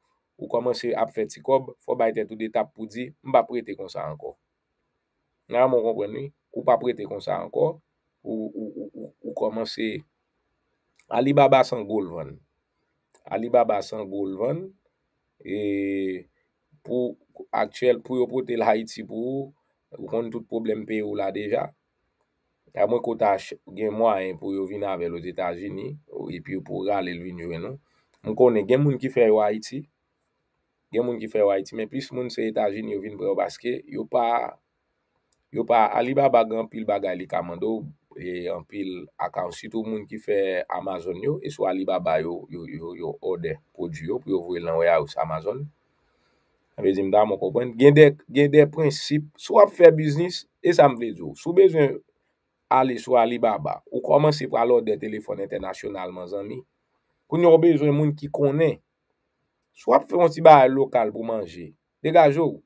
Ou komanse ap fè ti kob. Fò bayte tout de tap pou di mba prete kon sa anko. Nan mwen kompre ni. Kou pa prete kon sa anko. Ou komanse. Alibaba san Golvan. Alibaba san golvan e pou aktuel pou yo pote la Haiti pou yo, yo kon tout problem peyo la deja. Ta mwen kota gen mwa en pou yo vin avelo de Tajini, ou epi yo pou ral el vin yo enon. Mwen konen gen moun ki fe yo Haiti, gen moun ki fe yo Haiti, men pis moun se Tajini yo vin pou yo baske, yo pa Alibaba gan pil bagay li kamando ou. e anpil akansi tou moun ki fe Amazon yo, e sou Alibaba yo ode kodi yo, pou yo vwe lanwaya ou sa Amazon. An vezim da moun kopwen, gen de prinsip, sou ap fe biznis, e sa m vezou. Sou bezwen ale sou Alibaba, ou komanse pou alode telefon international man zan ni, pou nou bezwen moun ki konen, sou ap fwonsi ba lokal pou manje, degajou,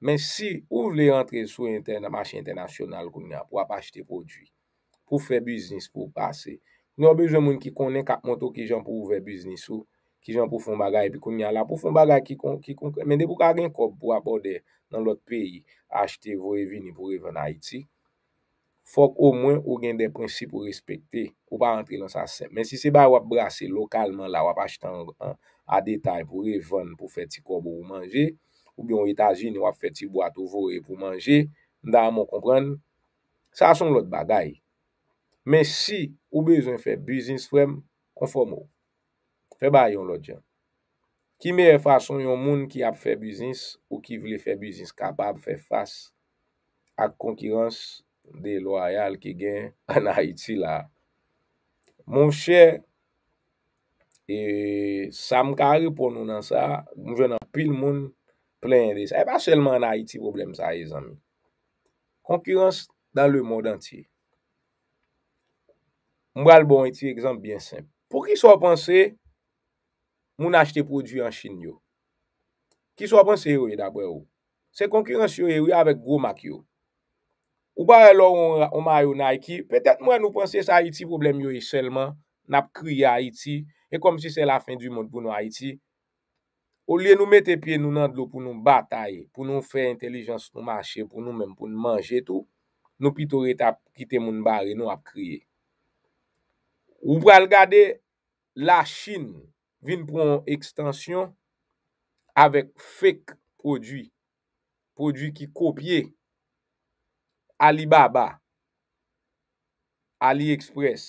men si ou vle entre sou masye international kouni, pou ap achete kodi, pou fè biznis pou pase. Nè ou bejoun moun ki konnen kap monto ki jan pou fè biznis ou, ki jan pou fon bagay, pi kon nye ala pou fon bagay ki kon, men de pou ka gen kob pou apode nan lot peyi, achete vore vini pou revon a iti, fòk ou mwen ou gen de prinsip ou respekte, pou pa rentre lan sa sep. Men si se ba wap brase lokalman la, wap achetan a detay pou revon pou fè ti kob ou manje, ou bi yon etajini wap fè ti bo ato vore pou manje, nda amon konpran, sa ason lot bagay, Men si ou bezon fè bizins fèm, konfo mou. Fè ba yon lodjan. Ki me fason yon moun ki ap fè bizins ou ki vle fè bizins kapab fè fass ak konkirans de loayal ki gen an Haiti la. Mon chè, e sa mkari poun nou nan sa, mwen an pil moun plen de sa. E pa selman an Haiti problem sa e zan. Konkirans dan le moun dantiye. Mwal bon iti, ekzamp byen semp. Po ki sou a panse, moun achete prodwi an chini yo. Ki sou a panse, yo e dabwe yo. Se konkurensyo yo e yo, avek gwo mak yo. Ou ba re lor, ou ma yo Nike, petat mwen nou panse, sa iti problem yo e selman, nap kriye a iti, e kom si se la fin di moun pou nou a iti. Ou liye nou mette piye, nou nan dlo pou nou batay, pou nou fè intelijans nou mache, pou nou men pou nou manje tou, nou pito re tap kite moun bari, nou ap kriye. Ou pral gade la chine vin pron ekstansyon avèk fèk prodwi. Prodwi ki kopye Alibaba Aliexpress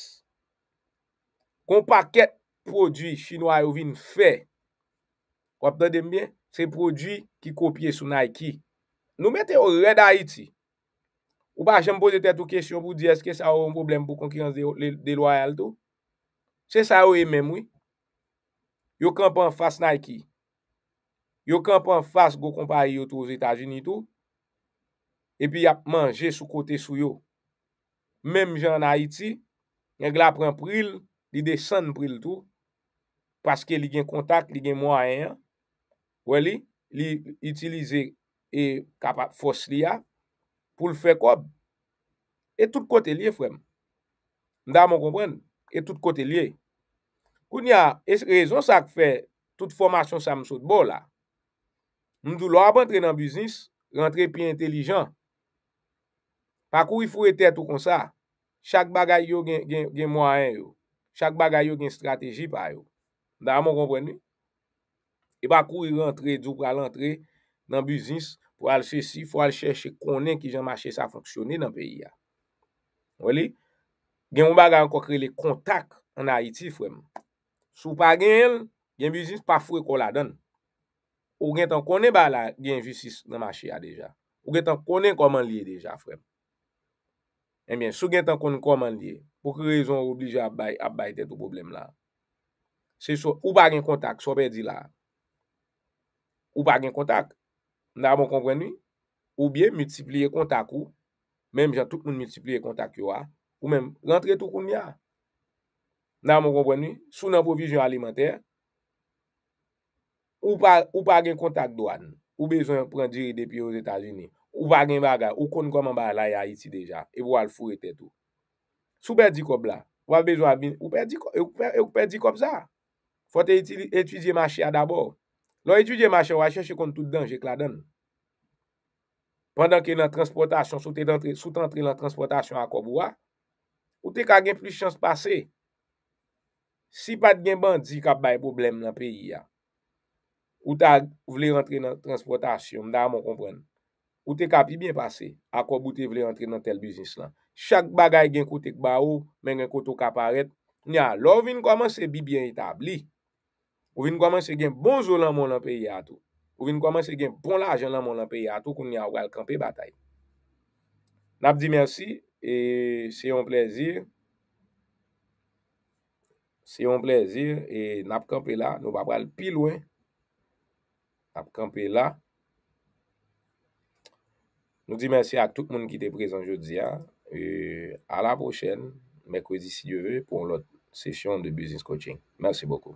Kon pakèt prodwi chinois ou vin fè Kwa ptèdèm bè? Se prodwi ki kopye sou Nike. Nou mètè ou red Haiti. Ou pa jèm pose tèt ou kèsyon pou di eske sa ou an problem pou konkirans de loayal tou? Se sa yo e memwi, yo kampan fas Nike, yo kampan fas go kompany yo tou zetajini tou, e pi ap manje sou kote sou yo. Mem jan Haiti, gen glapren pril, li desen pril tou, paske li gen kontak, li gen mwa en, li itilize e fos li ya pou l fekob. E tout kote liye fwem. Mda mwen kompren, e tout kote liye. Koun ya, e se rezon sa k fè, tout formasyon sa msot bo la. Mdou lò ap antre nan biznis, antre pi intelijan. Pakou i fwou e tè tout kon sa, chak bagay yo gen mwa en yo, chak bagay yo gen strategi pa yo. Da amon konpwene? E bakou i antre, djou pral antre nan biznis, pou al chè si, pou al chè chè konen ki jan mwache sa fwoksyone nan peyi ya. Weli? Gen mw bagay an kò kre le kontak an ha iti fwèm. Sou pa gen el, gen vizis pa fwe kon la don. Ou gen tan konen ba la, gen vizis nan mache a deja. Ou gen tan konen kon man liye deja fwe. Emen, eh sou gen tan konen kon man liye, pou ki rezon ou bli je ap baye tet ou problem la. Se sou, ou pa gen kontak, sou pe di la. Ou pa gen kontak, nan abon kon ven ni, ou biye, multipliye kontak ou, menm jan tout nou multipliye kontak yo a, ou menm rentre tout kon mi a. Nan moun kompwen mi, sou nan pou vijyon alimenter, ou pa gen kontak douan, ou bezon pren diri depi yo Zeta Zini, ou pa gen bagay, ou kon konman ba la ya iti deja, e vo al furet eto. Sou pe di kob la, ou al bezon al bin, ou pe di kob za. Fote etujiye machia dabor. Lo etujiye machia, waj cheshe kon tout dan, jek la dan. Pendan ke nan transportasyon, sou te antre nan transportasyon akob wwa, ou te kagen plus chans pase, Si pat gen ban di kap baye problem nan peyi ya, ou ta vle rentre nan transportasyon, mda a moun kompren, ou te kapi bin pase, akwa bout te vle rentre nan tel biznis lan. Chak bagay gen kotek ba ou, men gen koto kaparet, nya, lor vin kwa manse bi bin etabli, ou vin kwa manse gen bon zon nan moun nan peyi ya tou, ou vin kwa manse gen bon lajan nan moun nan peyi ya tou, koun ni a wale kampe batay. Nap di mersi, e se yon plezir. Se yon plezir e nap kampe la, nou pa pral pi lwen. Nap kampe la. Nou di mersi ak tout moun ki te prezant jodi ya. E a la prochen, mekwesi si yo ve pou lot sesyon de business coaching. Mersi bokou.